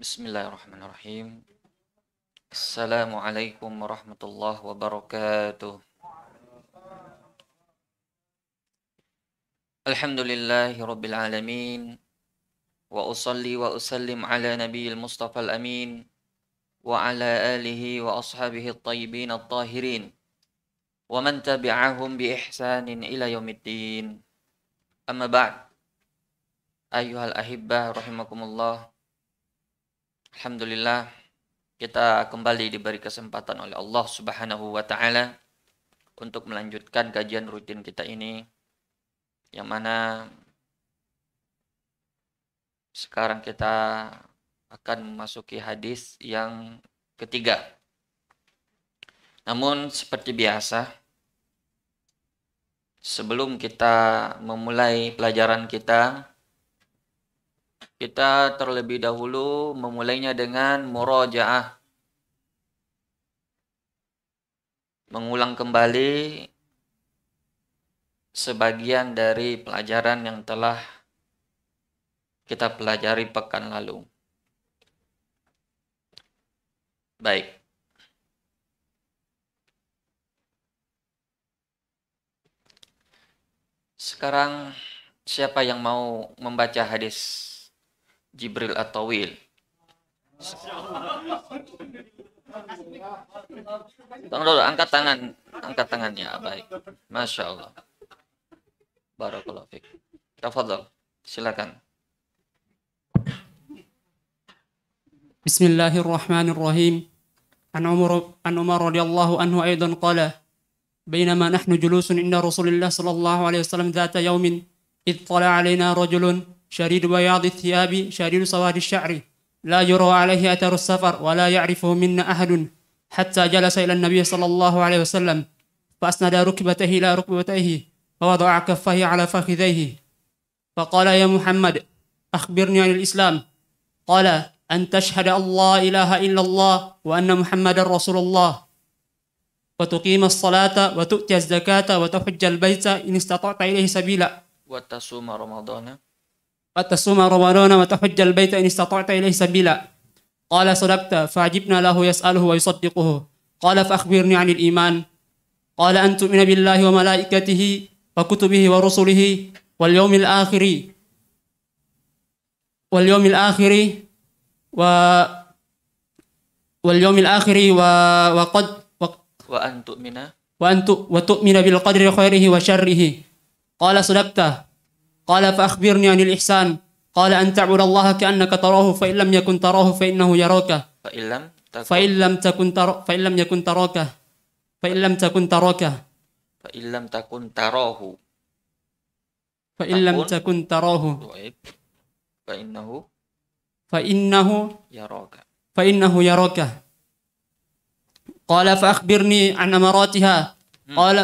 بسم الله الرحمن الرحيم السلام عليكم ورحمة الله وبركاته الحمد لله رب العالمين وأصلي وأسلم على نبي المصطفى الأمين وعلى آله وأصحابه الطيبين الطاهرين ومن تبعهم بإحسان إلى يوم الدين أما بعد أيها الأحبة رحمكم الله Alhamdulillah kita kembali diberi kesempatan oleh Allah Subhanahu wa taala untuk melanjutkan kajian rutin kita ini yang mana sekarang kita akan memasuki hadis yang ketiga. Namun seperti biasa sebelum kita memulai pelajaran kita kita terlebih dahulu memulainya dengan murojaah. Mengulang kembali sebagian dari pelajaran yang telah kita pelajari pekan lalu. Baik. Sekarang siapa yang mau membaca hadis Jibril At-Tawil. Tunggu dulu, angkat tangan, angkat tangannya, baik. Masya Allah. Barakallahu fiqh. Tafadhal, silakan. Bismillahirrahmanirrahim. An Umar an Umar radhiyallahu anhu aidan qala بينما نحن جلوس عند رسول الله صلى الله عليه وسلم ذات يوم إذ طلع علينا رجل شديد بياض الثياب شديد سواد الشعر لا يروى عليه أثر السفر ولا يعرفه منا أحد حتى جلس إلى النبي صلى الله عليه وسلم فأسند ركبته إلى ركبتيه ووضع كفه على فخذيه فقال يا محمد أخبرني عن الإسلام قال أن تشهد الله إله إلا الله وأن محمد رسول الله وتقيم الصلاة وتؤتي الزكاة وتحج البيت إن استطعت إليه سبيلا وتصوم رمضان أن تصوم رمضان وتحج البيت إن استطعت إليه سبيلا قال صدقت فعجبنا له يسأله ويصدقه قال فأخبرني عن الإيمان قال أن تؤمن بالله وملائكته وكتبه ورسله واليوم الآخر واليوم الآخر و واليوم الآخر و... وقد و... وأن تؤمن وأن ت... وتؤمن بالقدر خيره وشره قال صدقت Qala fa akhbirni anil ihsan. Qala an ta'budallaha ka'annaka tarahu fa illam yakun tarahu fa innahu yaraka. Fa illam fa illam takun tar fa illam yakun taraka. Fa illam takun taraka. Fa illam takun tarahu. Fa illam takun tarahu. Fa innahu fa innahu yaraka. Fa innahu yaraka. Qala fa akhbirni an amaratiha. Hmm. Qala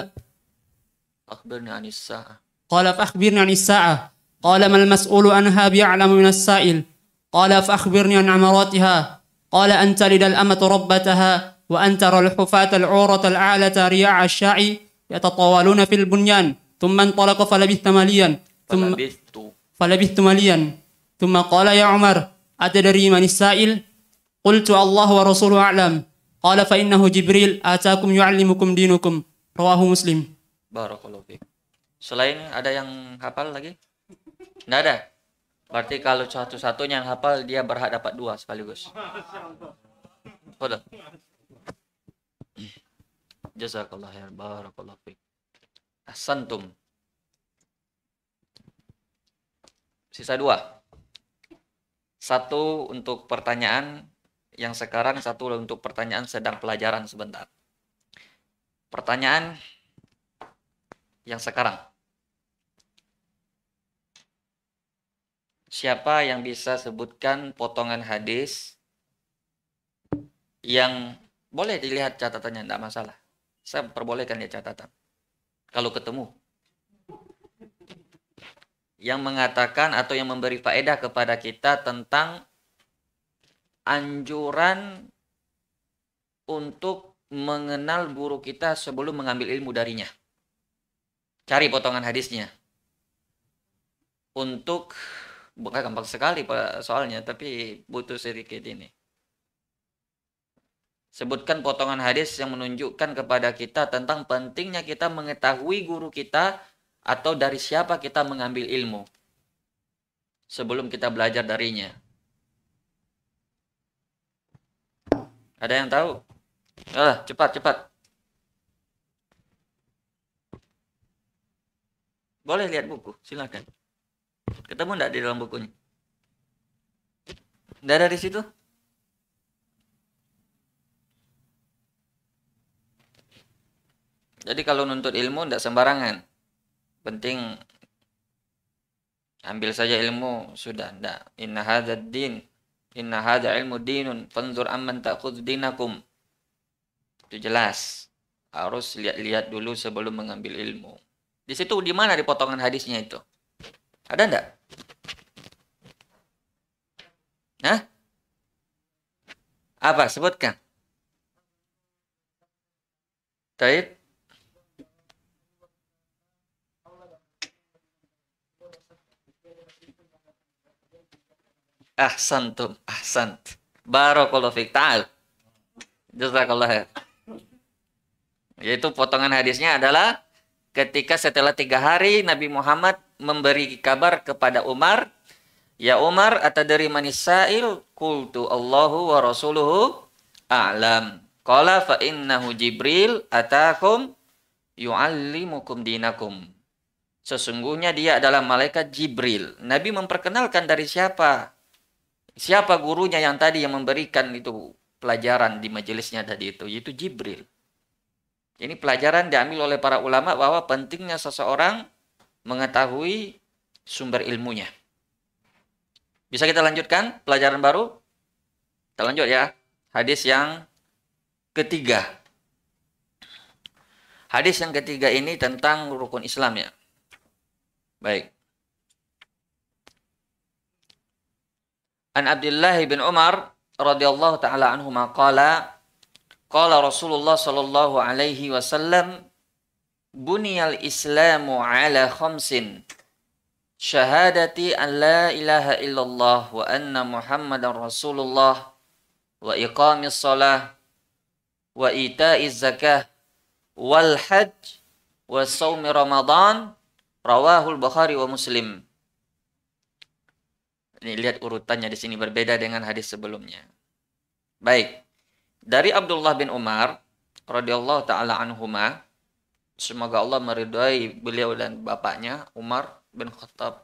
akhbirni anis sa'ah. قال فأخبرني عن الساعة قال ما المسؤول عنها بيعلم من السائل قال فأخبرني عن عمراتها قال أن تلد الأمة ربتها وأن ترى الحفاة العورة الأعلى رياع الشاع يتطاولون في البنيان ثم انطلق فلبثت مليا ثم فلبثت مليا ثم قال يا عمر أتدري من السائل قلت الله ورسوله أعلم قال فإنه جبريل آتاكم يعلمكم دينكم رواه مسلم بارك الله فيك Selain ada yang hafal lagi? Nggak ada. Berarti kalau satu-satunya yang hafal dia berhak dapat dua sekaligus. Sudah. Jazakallah khair Barakallah fiik. Asantum. Sisa dua. Satu untuk pertanyaan yang sekarang, satu untuk pertanyaan sedang pelajaran sebentar. Pertanyaan yang sekarang. Siapa yang bisa sebutkan potongan hadis yang boleh dilihat catatannya, tidak masalah. Saya perbolehkan dia catatan. Kalau ketemu. Yang mengatakan atau yang memberi faedah kepada kita tentang anjuran untuk mengenal guru kita sebelum mengambil ilmu darinya. Cari potongan hadisnya. Untuk bukan gampang sekali soalnya tapi butuh sedikit ini sebutkan potongan hadis yang menunjukkan kepada kita tentang pentingnya kita mengetahui guru kita atau dari siapa kita mengambil ilmu sebelum kita belajar darinya ada yang tahu ah cepat cepat boleh lihat buku silahkan Ketemu enggak di dalam bukunya? Enggak ada di situ? Jadi kalau nuntut ilmu enggak sembarangan. Penting ambil saja ilmu sudah enggak. Inna hadad din inna hadha ilmu dinun fanzur amman ta'khudz dinakum. Itu jelas. Harus lihat-lihat dulu sebelum mengambil ilmu. Di situ di mana di potongan hadisnya itu? Ada enggak? Apa? Sebutkan. Taib. Ahsantum, ahsant. Barakallahu fiik. Ta'al. Jazakallah Yaitu potongan hadisnya adalah ketika setelah tiga hari Nabi Muhammad memberi kabar kepada Umar Ya Umar, atau dari Manisail Kultu Allahu wa rasuluhu a'lam. Qala fa innahu Jibril atakum yu'allimukum dinakum. Sesungguhnya dia adalah malaikat Jibril. Nabi memperkenalkan dari siapa? Siapa gurunya yang tadi yang memberikan itu pelajaran di majelisnya tadi itu? Yaitu Jibril. Ini pelajaran diambil oleh para ulama bahwa pentingnya seseorang mengetahui sumber ilmunya. Bisa kita lanjutkan pelajaran baru? Kita lanjut ya. Hadis yang ketiga. Hadis yang ketiga ini tentang rukun Islam ya. Baik. An Abdullah bin Umar radhiyallahu taala anhu maqala qala Rasulullah sallallahu alaihi wasallam bunyal Islamu ala khamsin syahadati an la ilaha illallah wa anna muhammadan rasulullah wa iqamis salah wa ita'iz zakah wal hajj wa sawmi ramadhan rawahul bukhari wa muslim ini lihat urutannya di sini berbeda dengan hadis sebelumnya baik dari Abdullah bin Umar radhiyallahu taala anhuma semoga Allah meridhai beliau dan bapaknya Umar bin Khattab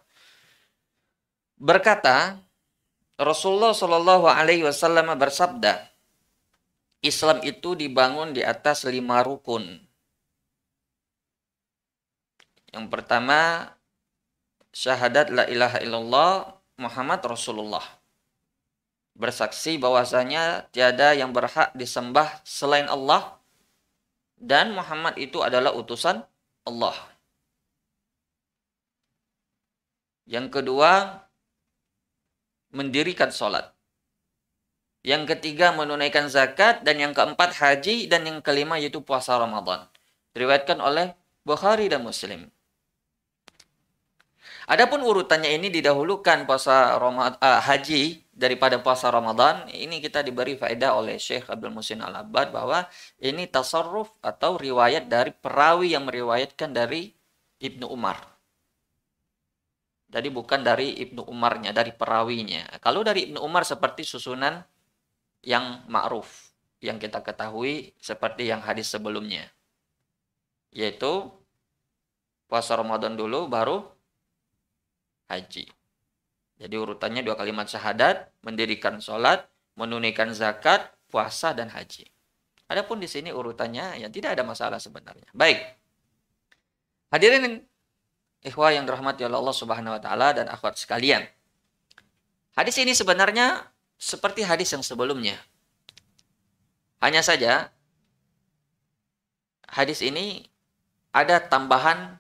berkata Rasulullah Shallallahu Alaihi Wasallam bersabda Islam itu dibangun di atas lima rukun yang pertama syahadat la ilaha illallah Muhammad Rasulullah bersaksi bahwasanya tiada yang berhak disembah selain Allah dan Muhammad itu adalah utusan Allah Yang kedua, mendirikan sholat. Yang ketiga, menunaikan zakat. Dan yang keempat, haji. Dan yang kelima, yaitu puasa Ramadan. Diriwayatkan oleh Bukhari dan Muslim. Adapun urutannya ini didahulukan puasa Ramadan, uh, eh, haji daripada puasa Ramadan. Ini kita diberi faedah oleh Syekh Abdul Musin al Abad bahwa ini tasarruf atau riwayat dari perawi yang meriwayatkan dari Ibnu Umar. Jadi bukan dari Ibnu Umarnya, dari perawinya. Kalau dari Ibnu Umar seperti susunan yang ma'ruf, yang kita ketahui seperti yang hadis sebelumnya. Yaitu puasa Ramadan dulu baru haji. Jadi urutannya dua kalimat syahadat, mendirikan sholat, menunaikan zakat, puasa dan haji. Adapun di sini urutannya yang tidak ada masalah sebenarnya. Baik. Hadirin ikhwah yang dirahmati oleh Allah Subhanahu wa taala dan akhwat sekalian. Hadis ini sebenarnya seperti hadis yang sebelumnya. Hanya saja hadis ini ada tambahan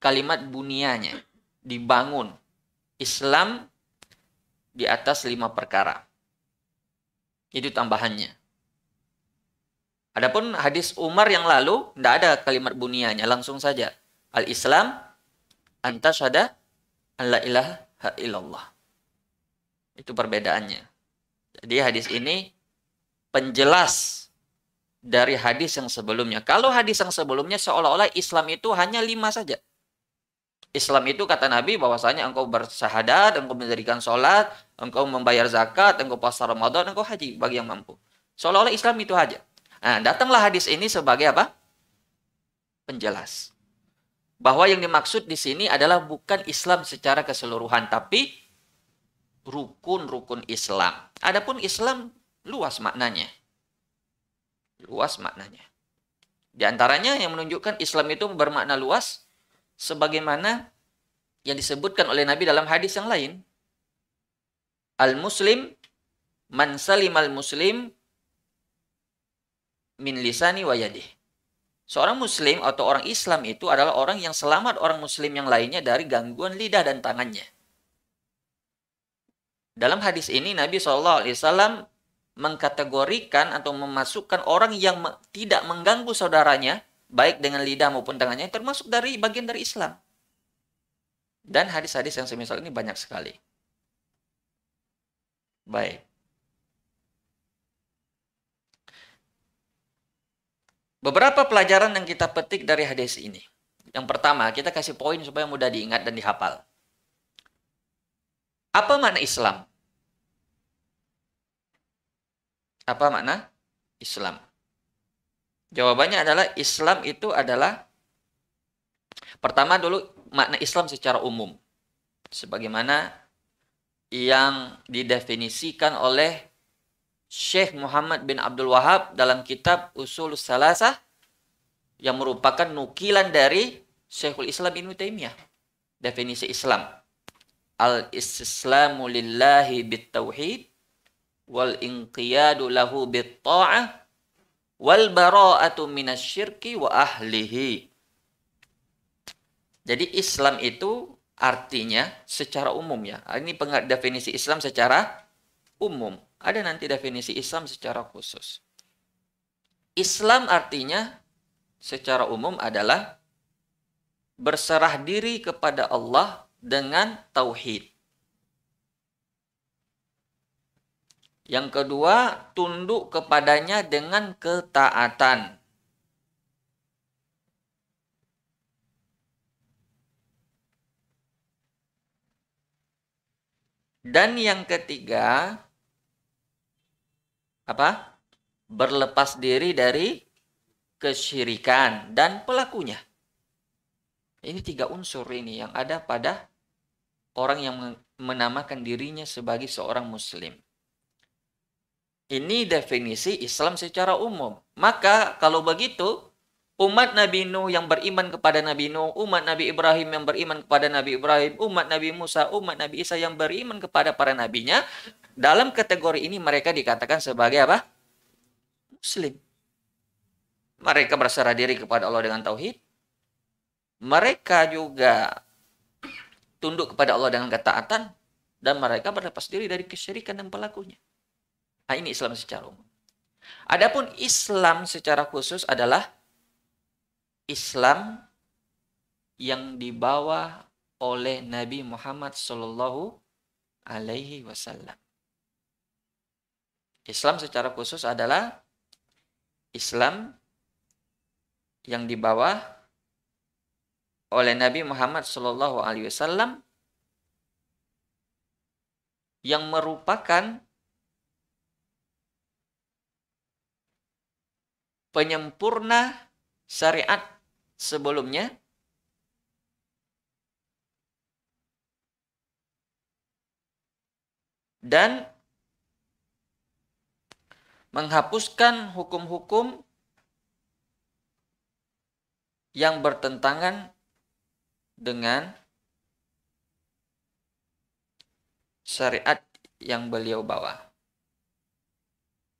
kalimat bunianya dibangun Islam di atas lima perkara. Itu tambahannya. Adapun hadis Umar yang lalu tidak ada kalimat bunianya langsung saja al-Islam antasyada an la ilaha illallah. Itu perbedaannya. Jadi hadis ini penjelas dari hadis yang sebelumnya. Kalau hadis yang sebelumnya seolah-olah Islam itu hanya lima saja. Islam itu kata Nabi bahwasanya engkau bersahadat engkau menjadikan sholat, engkau membayar zakat, engkau puasa Ramadan, engkau haji bagi yang mampu. Seolah-olah Islam itu hajat. Nah, datanglah hadis ini sebagai apa? Penjelas. Bahwa yang dimaksud di sini adalah bukan Islam secara keseluruhan, tapi rukun-rukun Islam. Adapun Islam luas maknanya. Luas maknanya. Di antaranya yang menunjukkan Islam itu bermakna luas sebagaimana yang disebutkan oleh Nabi dalam hadis yang lain. Al-Muslim man salimal muslim min lisani wa yadih. Seorang muslim atau orang Islam itu adalah orang yang selamat orang muslim yang lainnya dari gangguan lidah dan tangannya. Dalam hadis ini Nabi SAW mengkategorikan atau memasukkan orang yang tidak mengganggu saudaranya baik dengan lidah maupun tangannya termasuk dari bagian dari Islam. Dan hadis-hadis yang semisal ini banyak sekali. Baik. Beberapa pelajaran yang kita petik dari hadis ini. Yang pertama, kita kasih poin supaya mudah diingat dan dihafal. Apa makna Islam? Apa makna Islam? Jawabannya adalah Islam itu adalah pertama dulu makna Islam secara umum. Sebagaimana yang didefinisikan oleh Syekh Muhammad bin Abdul Wahab dalam kitab Usul Salasah yang merupakan nukilan dari Syekhul Islam Ibnu Taimiyah. Definisi Islam. al islamu lillahi bitauhid wal inqiyadu lahu bitta'ah wal bara'atu minasyirki wa ahlihi. Jadi Islam itu artinya secara umum ya. Ini definisi Islam secara umum ada nanti definisi Islam secara khusus. Islam artinya secara umum adalah berserah diri kepada Allah dengan tauhid. Yang kedua, tunduk kepadanya dengan ketaatan. Dan yang ketiga, apa? Berlepas diri dari kesyirikan dan pelakunya. Ini tiga unsur ini yang ada pada orang yang menamakan dirinya sebagai seorang muslim. Ini definisi Islam secara umum. Maka kalau begitu, umat Nabi Nuh yang beriman kepada Nabi Nuh, umat Nabi Ibrahim yang beriman kepada Nabi Ibrahim, umat Nabi Musa, umat Nabi Isa yang beriman kepada para nabinya, dalam kategori ini mereka dikatakan sebagai apa? Muslim. Mereka berserah diri kepada Allah dengan tauhid. Mereka juga tunduk kepada Allah dengan ketaatan dan mereka berlepas diri dari kesyirikan dan pelakunya. Nah, ini Islam secara umum. Adapun Islam secara khusus adalah Islam yang dibawa oleh Nabi Muhammad Shallallahu Alaihi Wasallam. Islam secara khusus adalah Islam yang dibawa oleh Nabi Muhammad Shallallahu Alaihi Wasallam yang merupakan penyempurna syariat sebelumnya dan menghapuskan hukum-hukum yang bertentangan dengan syariat yang beliau bawa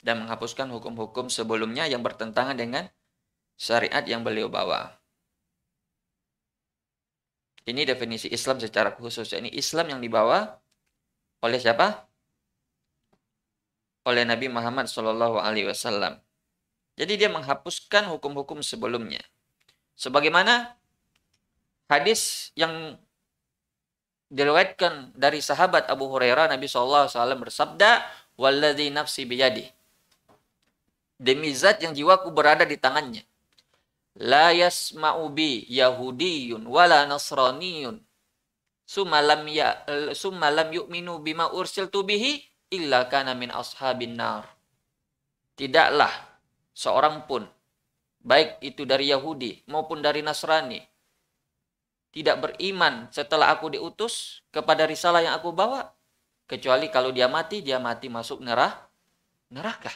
dan menghapuskan hukum-hukum sebelumnya yang bertentangan dengan syariat yang beliau bawa. Ini definisi Islam secara khusus. Ini Islam yang dibawa oleh siapa? oleh Nabi Muhammad SAW. Jadi dia menghapuskan hukum-hukum sebelumnya. Sebagaimana hadis yang diriwayatkan dari sahabat Abu Hurairah Nabi SAW bersabda, "Walladhi nafsi biyadi." Demi zat yang jiwaku berada di tangannya. La yasma'u bi Yahudiyun wala Nasraniyun. Sumalam ya sumalam yu'minu bima ursil bihi illa kana min ashabin nar. Tidaklah seorang pun baik itu dari Yahudi maupun dari Nasrani tidak beriman setelah aku diutus kepada risalah yang aku bawa kecuali kalau dia mati dia mati masuk nerah neraka.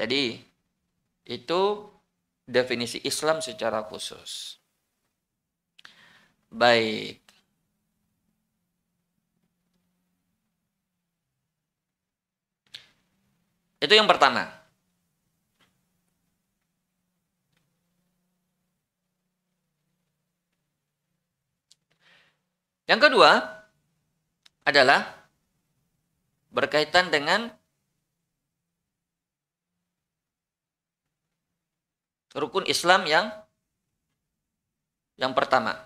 Jadi itu definisi Islam secara khusus. Baik. Itu yang pertama. Yang kedua adalah berkaitan dengan rukun Islam yang yang pertama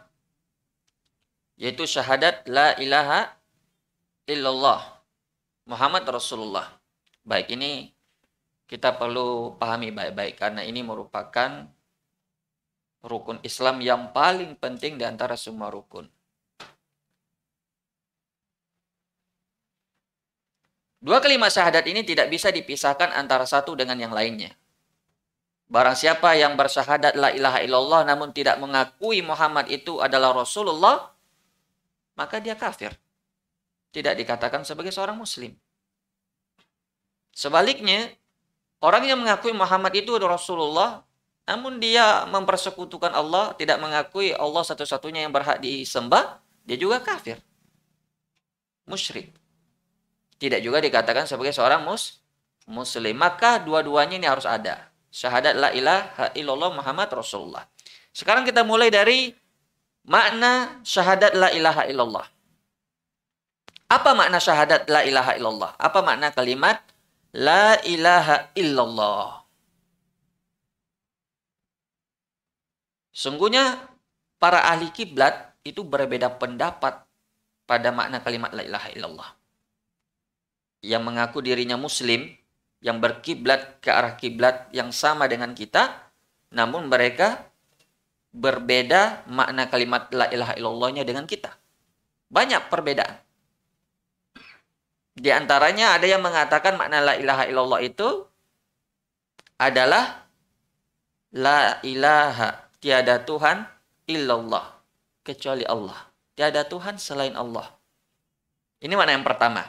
yaitu syahadat la ilaha illallah Muhammad Rasulullah baik ini kita perlu pahami baik-baik karena ini merupakan rukun Islam yang paling penting di antara semua rukun. Dua kelima syahadat ini tidak bisa dipisahkan antara satu dengan yang lainnya. Barang siapa yang bersyahadat la ilaha illallah namun tidak mengakui Muhammad itu adalah Rasulullah, maka dia kafir. Tidak dikatakan sebagai seorang muslim. Sebaliknya, orang yang mengakui Muhammad itu adalah Rasulullah, namun dia mempersekutukan Allah, tidak mengakui Allah satu-satunya yang berhak disembah, dia juga kafir. Musyrik. Tidak juga dikatakan sebagai seorang mus muslim. Maka dua-duanya ini harus ada. Syahadat la ilaha illallah Muhammad Rasulullah. Sekarang kita mulai dari makna syahadat la ilaha illallah. Apa makna syahadat la ilaha illallah? Apa makna kalimat La ilaha illallah. Sungguhnya para ahli kiblat itu berbeda pendapat pada makna kalimat la ilaha illallah. Yang mengaku dirinya muslim, yang berkiblat ke arah kiblat yang sama dengan kita, namun mereka berbeda makna kalimat la ilaha illallahnya dengan kita. Banyak perbedaan. Di antaranya ada yang mengatakan makna la ilaha illallah itu adalah la ilaha, tiada Tuhan illallah, kecuali Allah. Tiada Tuhan selain Allah. Ini makna yang pertama.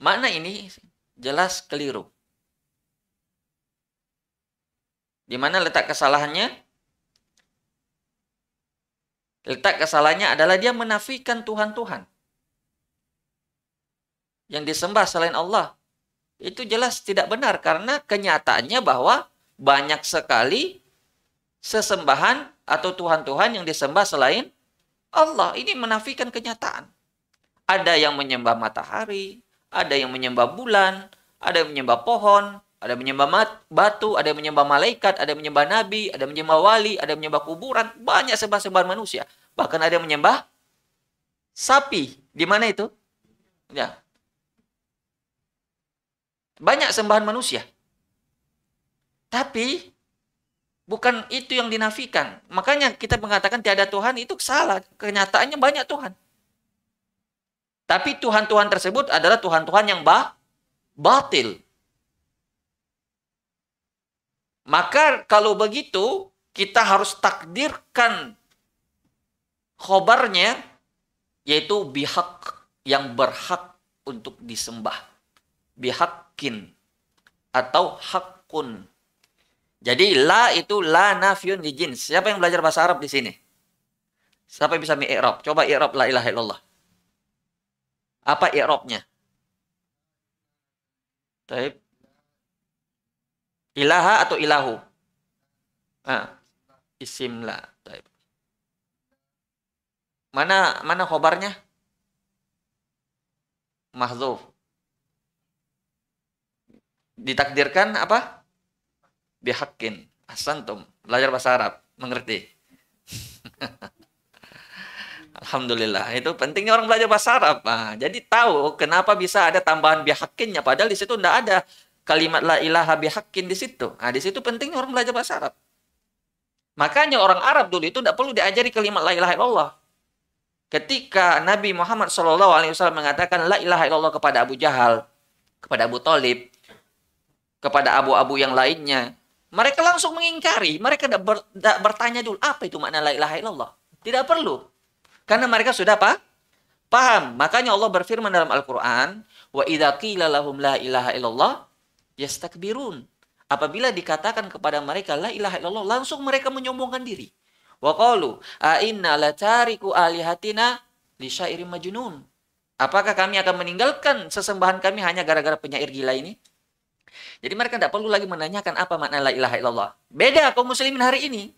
Makna ini jelas keliru. Di mana letak kesalahannya? Letak kesalahannya adalah dia menafikan Tuhan-Tuhan. Yang disembah selain Allah. Itu jelas tidak benar karena kenyataannya bahwa banyak sekali sesembahan atau Tuhan-Tuhan yang disembah selain Allah. Ini menafikan kenyataan. Ada yang menyembah matahari, ada yang menyembah bulan, ada yang menyembah pohon, ada menyembah mat, batu, ada yang menyembah malaikat, ada yang menyembah nabi, ada yang menyembah wali, ada yang menyembah kuburan. Banyak sembah-sembahan manusia. Bahkan ada yang menyembah sapi. Di mana itu? Ya. Banyak sembahan manusia. Tapi bukan itu yang dinafikan. Makanya kita mengatakan tiada Tuhan itu salah. Kenyataannya banyak Tuhan. Tapi Tuhan-Tuhan tersebut adalah Tuhan-Tuhan yang bah, batil. Maka kalau begitu kita harus takdirkan khobarnya yaitu bihak yang berhak untuk disembah. Bihakkin atau hakun. Jadi la itu la nafyun di jins. Siapa yang belajar bahasa Arab di sini? Siapa yang bisa mi'rab? Coba i'rab la ilaha illallah. Apa i'rabnya? Taib. Ilaha atau ilahu? Ah, isim la. Mana mana khobarnya? Mahzuf. Ditakdirkan apa? Bihakin. Asantum. Belajar bahasa Arab. Mengerti? Alhamdulillah. Itu pentingnya orang belajar bahasa Arab. Nah, jadi tahu kenapa bisa ada tambahan bihakinnya. Padahal di situ tidak ada kalimat la ilaha bihaqqin di situ. Nah, di situ pentingnya orang belajar bahasa Arab. Makanya orang Arab dulu itu tidak perlu diajari kalimat la ilaha illallah. Ketika Nabi Muhammad SAW mengatakan la ilaha illallah kepada Abu Jahal, kepada Abu Talib, kepada abu-abu yang lainnya, mereka langsung mengingkari. Mereka tidak ber, bertanya dulu, apa itu makna la ilaha illallah? Tidak perlu. Karena mereka sudah apa? Paham. Makanya Allah berfirman dalam Al-Quran, wa idha qila lahum la ilaha illallah, yastakbirun. Apabila dikatakan kepada mereka la ilaha illallah, langsung mereka menyombongkan diri. Wa qalu a inna latariku alihatina li syairin majnun. Apakah kami akan meninggalkan sesembahan kami hanya gara-gara penyair gila ini? Jadi mereka tidak perlu lagi menanyakan apa makna la ilaha illallah. Beda kaum muslimin hari ini.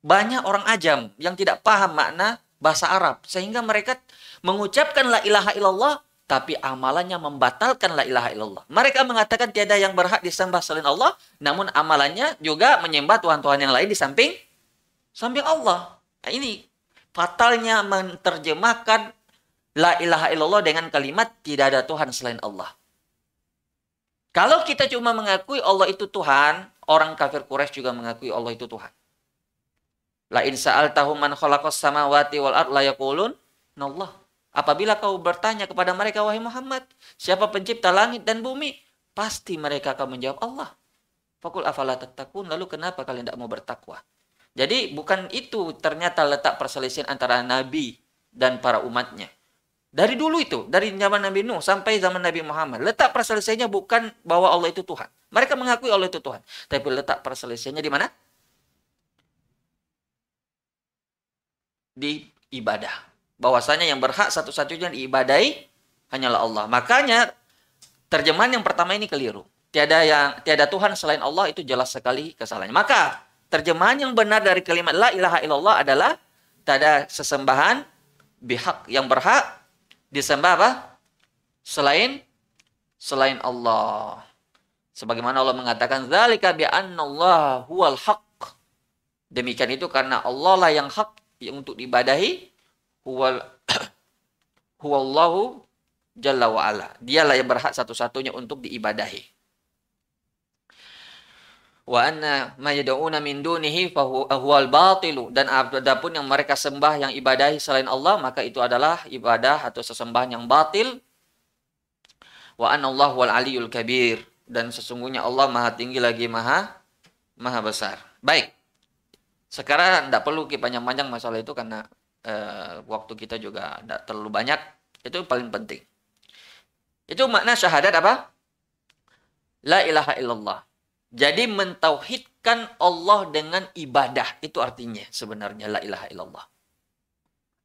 Banyak orang ajam yang tidak paham makna bahasa Arab. Sehingga mereka mengucapkan la ilaha illallah tapi amalannya membatalkan la ilaha illallah. Mereka mengatakan tiada yang berhak disembah selain Allah, namun amalannya juga menyembah tuhan-tuhan yang lain di samping samping Allah. Nah, ini fatalnya menerjemahkan la ilaha illallah dengan kalimat tidak ada tuhan selain Allah. Kalau kita cuma mengakui Allah itu Tuhan, orang kafir Quraisy juga mengakui Allah itu Tuhan. La in sa'altahum man khalaqas samawati wal ard la yaqulun Allah. Apabila kau bertanya kepada mereka, wahai Muhammad, siapa pencipta langit dan bumi? Pasti mereka akan menjawab Allah. Fakul afala tatakun, lalu kenapa kalian tidak mau bertakwa? Jadi bukan itu ternyata letak perselisihan antara Nabi dan para umatnya. Dari dulu itu, dari zaman Nabi Nuh sampai zaman Nabi Muhammad, letak perselisihannya bukan bahwa Allah itu Tuhan. Mereka mengakui Allah itu Tuhan, tapi letak perselisihannya di mana? Di ibadah bahwasanya yang berhak satu-satunya diibadai hanyalah Allah. Makanya terjemahan yang pertama ini keliru. Tiada yang tiada Tuhan selain Allah itu jelas sekali kesalahannya. Maka terjemahan yang benar dari kalimat la ilaha illallah adalah tiada sesembahan bihak yang berhak disembah apa? Selain selain Allah. Sebagaimana Allah mengatakan zalika bi Allah huwal haq. Demikian itu karena Allah lah yang hak untuk dibadahi huwal huwallahu jalla wa ala. Dialah yang berhak satu-satunya untuk diibadahi. Wa anna ma yad'una min dunihi fa fahuwal batilu dan adapun yang mereka sembah yang ibadahi selain Allah maka itu adalah ibadah atau sesembahan yang batil. Wa anna Allah wal aliyul kabir dan sesungguhnya Allah Maha tinggi lagi Maha Maha besar. Baik. Sekarang tidak perlu kita panjang-panjang masalah itu karena uh, waktu kita juga tidak terlalu banyak itu paling penting itu makna syahadat apa la ilaha illallah jadi mentauhidkan Allah dengan ibadah itu artinya sebenarnya la ilaha illallah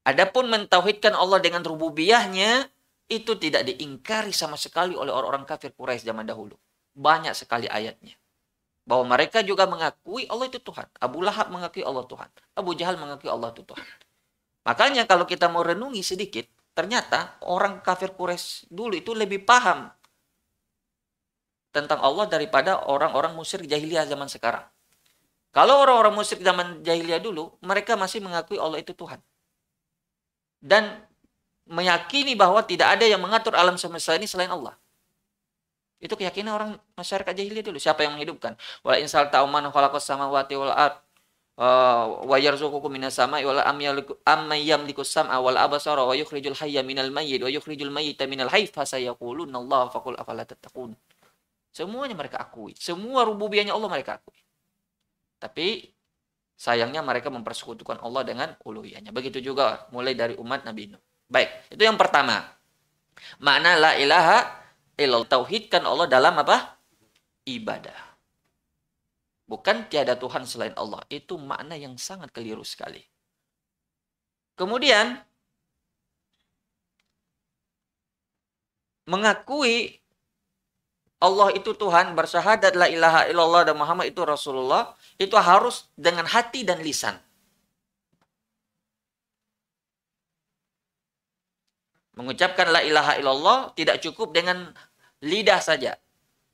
adapun mentauhidkan Allah dengan rububiyahnya itu tidak diingkari sama sekali oleh orang-orang kafir Quraisy zaman dahulu banyak sekali ayatnya bahwa mereka juga mengakui Allah itu Tuhan. Abu Lahab mengakui Allah Tuhan. Abu Jahal mengakui Allah itu Tuhan. Makanya kalau kita mau renungi sedikit, ternyata orang kafir Quraisy dulu itu lebih paham tentang Allah daripada orang-orang musyrik jahiliyah zaman sekarang. Kalau orang-orang musyrik zaman jahiliyah dulu, mereka masih mengakui Allah itu Tuhan. Dan meyakini bahwa tidak ada yang mengatur alam semesta ini selain Allah. Itu keyakinan orang masyarakat jahiliyah dulu. Siapa yang menghidupkan? wa insal ta'uman khalaqas samawati wal ard Eh, wa yarzuqukum minas sama'i wal amma yamliku sam'a wal absara wa yukhrijul hayya minal mayyit wa yukhrijul mayyita minal hayy sayaqulun Allah qul afala tattaqun. Semuanya mereka akui. Semua rububiyahnya Allah mereka akui. Tapi sayangnya mereka mempersekutukan Allah dengan uluhiyahnya. Begitu juga mulai dari umat Nabi Nuh. Baik, itu yang pertama. Makna la ilaha illallah tauhidkan Allah dalam apa? ibadah. Bukan tiada Tuhan selain Allah. Itu makna yang sangat keliru sekali. Kemudian, mengakui Allah itu Tuhan, bersyahadat la ilaha illallah dan Muhammad itu Rasulullah, itu harus dengan hati dan lisan. Mengucapkan la ilaha illallah tidak cukup dengan lidah saja.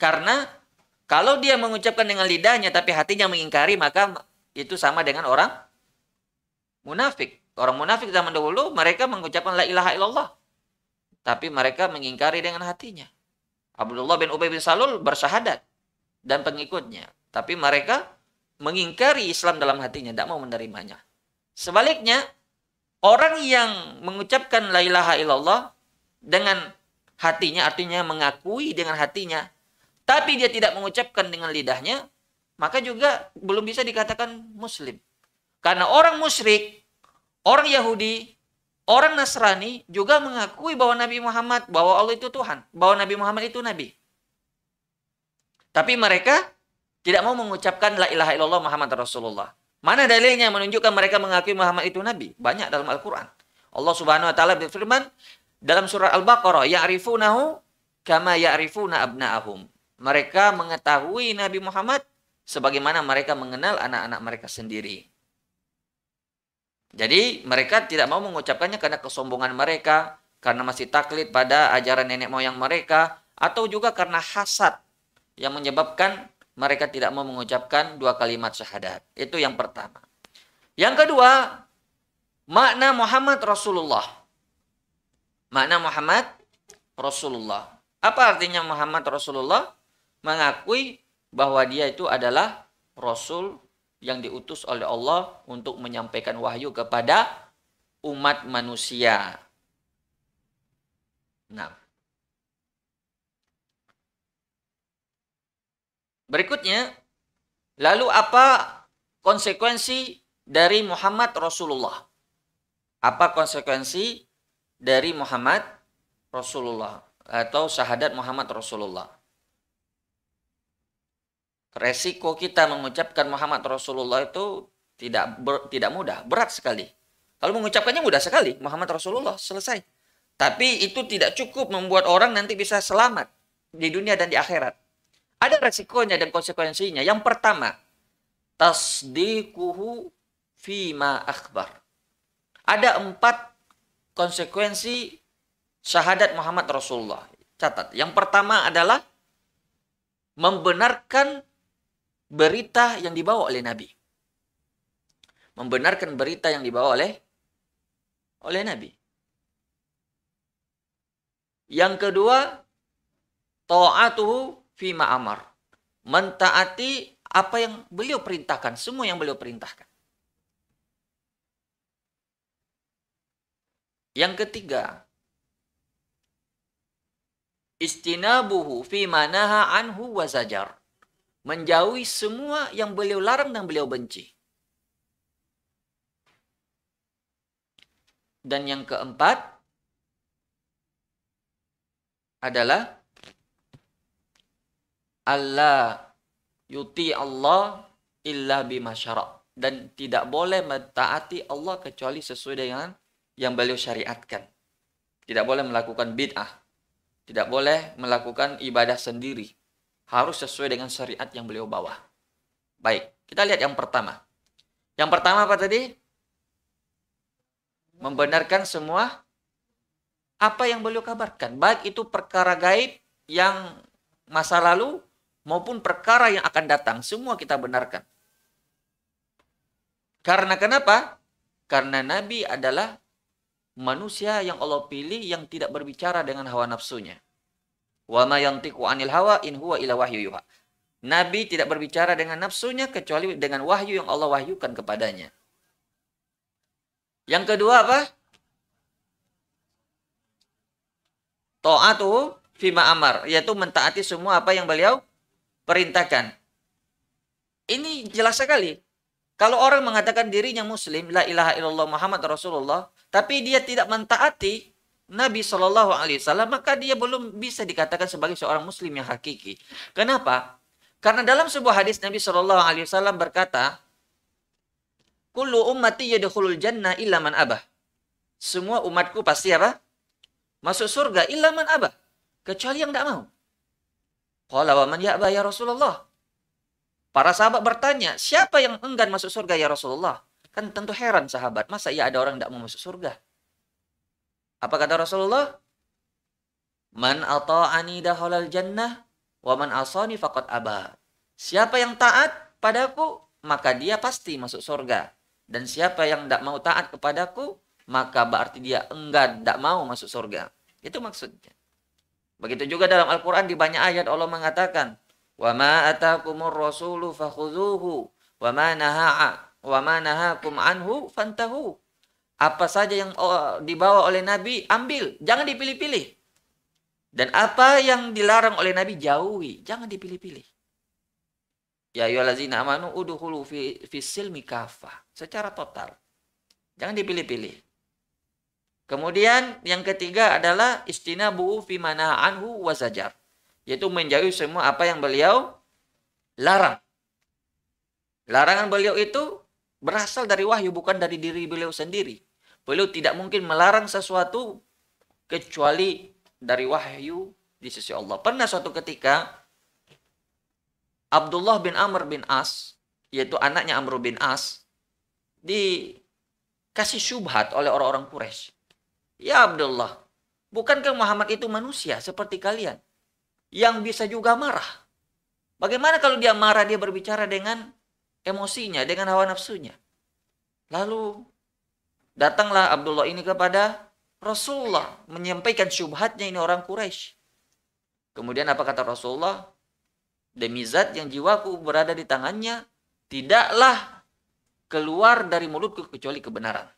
Karena kalau dia mengucapkan dengan lidahnya tapi hatinya mengingkari maka itu sama dengan orang munafik. Orang munafik zaman dahulu mereka mengucapkan la ilaha illallah tapi mereka mengingkari dengan hatinya. Abdullah bin Ubay bin Salul bersyahadat dan pengikutnya, tapi mereka mengingkari Islam dalam hatinya, tidak mau menerimanya. Sebaliknya, orang yang mengucapkan la ilaha illallah dengan hatinya artinya mengakui dengan hatinya tapi dia tidak mengucapkan dengan lidahnya, maka juga belum bisa dikatakan muslim. Karena orang musyrik, orang Yahudi, orang Nasrani juga mengakui bahwa Nabi Muhammad, bahwa Allah itu Tuhan, bahwa Nabi Muhammad itu nabi. Tapi mereka tidak mau mengucapkan la ilaha illallah Muhammad Rasulullah. Mana dalilnya menunjukkan mereka mengakui Muhammad itu nabi? Banyak dalam Al-Qur'an. Allah Subhanahu wa taala berfirman dalam surah Al-Baqarah, "Ya'rifunahu kama ya'rifuna abna'ahum." Mereka mengetahui Nabi Muhammad sebagaimana mereka mengenal anak-anak mereka sendiri. Jadi mereka tidak mau mengucapkannya karena kesombongan mereka, karena masih taklid pada ajaran nenek moyang mereka, atau juga karena hasad yang menyebabkan mereka tidak mau mengucapkan dua kalimat syahadat. Itu yang pertama. Yang kedua, makna Muhammad Rasulullah. Makna Muhammad Rasulullah. Apa artinya Muhammad Rasulullah? mengakui bahwa dia itu adalah rasul yang diutus oleh Allah untuk menyampaikan wahyu kepada umat manusia. Nah. Berikutnya, lalu apa konsekuensi dari Muhammad Rasulullah? Apa konsekuensi dari Muhammad Rasulullah atau syahadat Muhammad Rasulullah? resiko kita mengucapkan Muhammad Rasulullah itu tidak ber, tidak mudah, berat sekali. Kalau mengucapkannya mudah sekali, Muhammad Rasulullah selesai. Tapi itu tidak cukup membuat orang nanti bisa selamat di dunia dan di akhirat. Ada resikonya dan konsekuensinya. Yang pertama, tasdikuhu fima akbar. Ada empat konsekuensi syahadat Muhammad Rasulullah. Catat. Yang pertama adalah membenarkan berita yang dibawa oleh Nabi. Membenarkan berita yang dibawa oleh oleh Nabi. Yang kedua, ta'atuhu fi ma'amar. Mentaati apa yang beliau perintahkan, semua yang beliau perintahkan. Yang ketiga, istinabuhu fi manaha anhu wa zajar menjauhi semua yang beliau larang dan beliau benci. Dan yang keempat adalah Allah yuti Allah illa bimasyarak. dan tidak boleh mentaati Allah kecuali sesuai dengan yang beliau syariatkan. Tidak boleh melakukan bid'ah. Tidak boleh melakukan ibadah sendiri harus sesuai dengan syariat yang beliau bawa. Baik, kita lihat yang pertama. Yang pertama apa tadi? Membenarkan semua apa yang beliau kabarkan, baik itu perkara gaib yang masa lalu maupun perkara yang akan datang, semua kita benarkan. Karena kenapa? Karena Nabi adalah manusia yang Allah pilih yang tidak berbicara dengan hawa nafsunya. Wa ma yantiqu anil hawa Nabi tidak berbicara dengan nafsunya kecuali dengan wahyu yang Allah wahyukan kepadanya. Yang kedua apa? Ta'atu fima amar, yaitu mentaati semua apa yang beliau perintahkan. Ini jelas sekali. Kalau orang mengatakan dirinya muslim, la ilaha illallah Muhammad Rasulullah, tapi dia tidak mentaati Nabi Shallallahu Alaihi Wasallam maka dia belum bisa dikatakan sebagai seorang Muslim yang hakiki. Kenapa? Karena dalam sebuah hadis Nabi Shallallahu Alaihi Wasallam berkata, "Kullu ummati yadkhulul jannah ilaman abah." Semua umatku pasti apa? Masuk surga ilaman abah, kecuali yang tidak mau. Qala wa man ya'ba ya Rasulullah? Para sahabat bertanya, siapa yang enggan masuk surga ya Rasulullah? Kan tentu heran sahabat, masa ya ada orang tidak mau masuk surga? Apa kata Rasulullah? Man ata'ani dahalal jannah wa man asani faqad aba. Siapa yang taat padaku, maka dia pasti masuk surga. Dan siapa yang tidak mau taat kepadaku, maka berarti dia enggan, tidak mau masuk surga. Itu maksudnya. Begitu juga dalam Al-Quran di banyak ayat Allah mengatakan, وَمَا أَتَاكُمُ الرَّسُولُ فَخُذُوهُ nahaa, نَهَاءَ وَمَا نَهَاكُمْ عَنْهُ فَانْتَهُوا apa saja yang oh, dibawa oleh Nabi, ambil. Jangan dipilih-pilih. Dan apa yang dilarang oleh Nabi, jauhi. Jangan dipilih-pilih. Ya ayyuhallazina amanu uduhulu fisil mikafa Secara total. Jangan dipilih-pilih. Kemudian yang ketiga adalah istinabu fi mana'anhu wa zajar. Yaitu menjauhi semua apa yang beliau larang. Larangan beliau itu berasal dari wahyu bukan dari diri beliau sendiri. Beliau tidak mungkin melarang sesuatu kecuali dari wahyu di sisi Allah. Pernah suatu ketika Abdullah bin Amr bin As, yaitu anaknya Amr bin As, dikasih syubhat oleh orang-orang Quraisy. Ya Abdullah, bukankah Muhammad itu manusia seperti kalian yang bisa juga marah? Bagaimana kalau dia marah dia berbicara dengan emosinya, dengan hawa nafsunya? Lalu Datanglah Abdullah ini kepada Rasulullah menyampaikan syubhatnya ini orang Quraisy. Kemudian apa kata Rasulullah? Demi zat yang jiwaku berada di tangannya, tidaklah keluar dari mulutku kecuali kebenaran.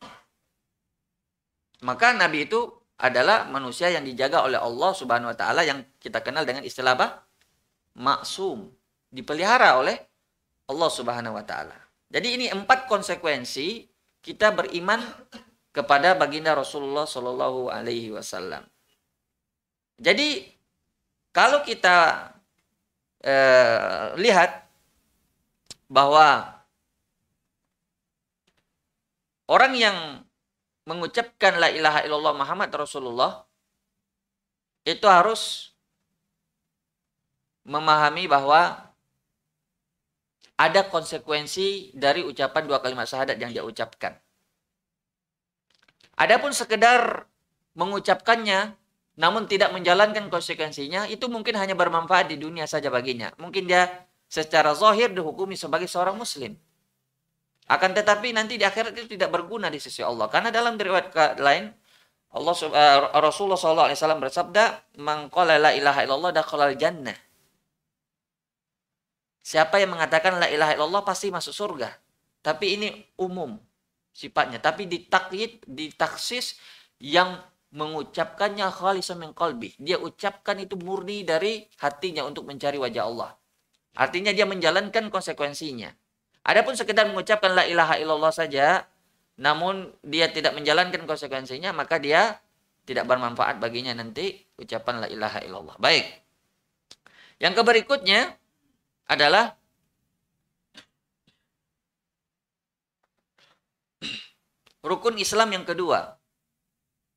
Maka nabi itu adalah manusia yang dijaga oleh Allah Subhanahu wa taala yang kita kenal dengan istilah apa? maksum, dipelihara oleh Allah Subhanahu wa taala. Jadi ini empat konsekuensi kita beriman kepada baginda Rasulullah Shallallahu Alaihi Wasallam. Jadi kalau kita eh, lihat bahwa orang yang mengucapkan la ilaha illallah Muhammad Rasulullah itu harus memahami bahwa ada konsekuensi dari ucapan dua kalimat syahadat yang dia ucapkan. Adapun sekedar mengucapkannya namun tidak menjalankan konsekuensinya itu mungkin hanya bermanfaat di dunia saja baginya. Mungkin dia secara zahir dihukumi sebagai seorang muslim. Akan tetapi nanti di akhirat itu tidak berguna di sisi Allah karena dalam riwayat lain Allah eh, Rasulullah SAW bersabda, mengkolela ilaha illallah dakhala jannah." Siapa yang mengatakan la ilaha illallah pasti masuk surga. Tapi ini umum sifatnya. Tapi ditakyid, ditaksis yang mengucapkannya khalisun min qalbi. Dia ucapkan itu murni dari hatinya untuk mencari wajah Allah. Artinya dia menjalankan konsekuensinya. Adapun sekedar mengucapkan la ilaha illallah saja, namun dia tidak menjalankan konsekuensinya, maka dia tidak bermanfaat baginya nanti ucapan la ilaha illallah. Baik. Yang keberikutnya, adalah rukun Islam yang kedua.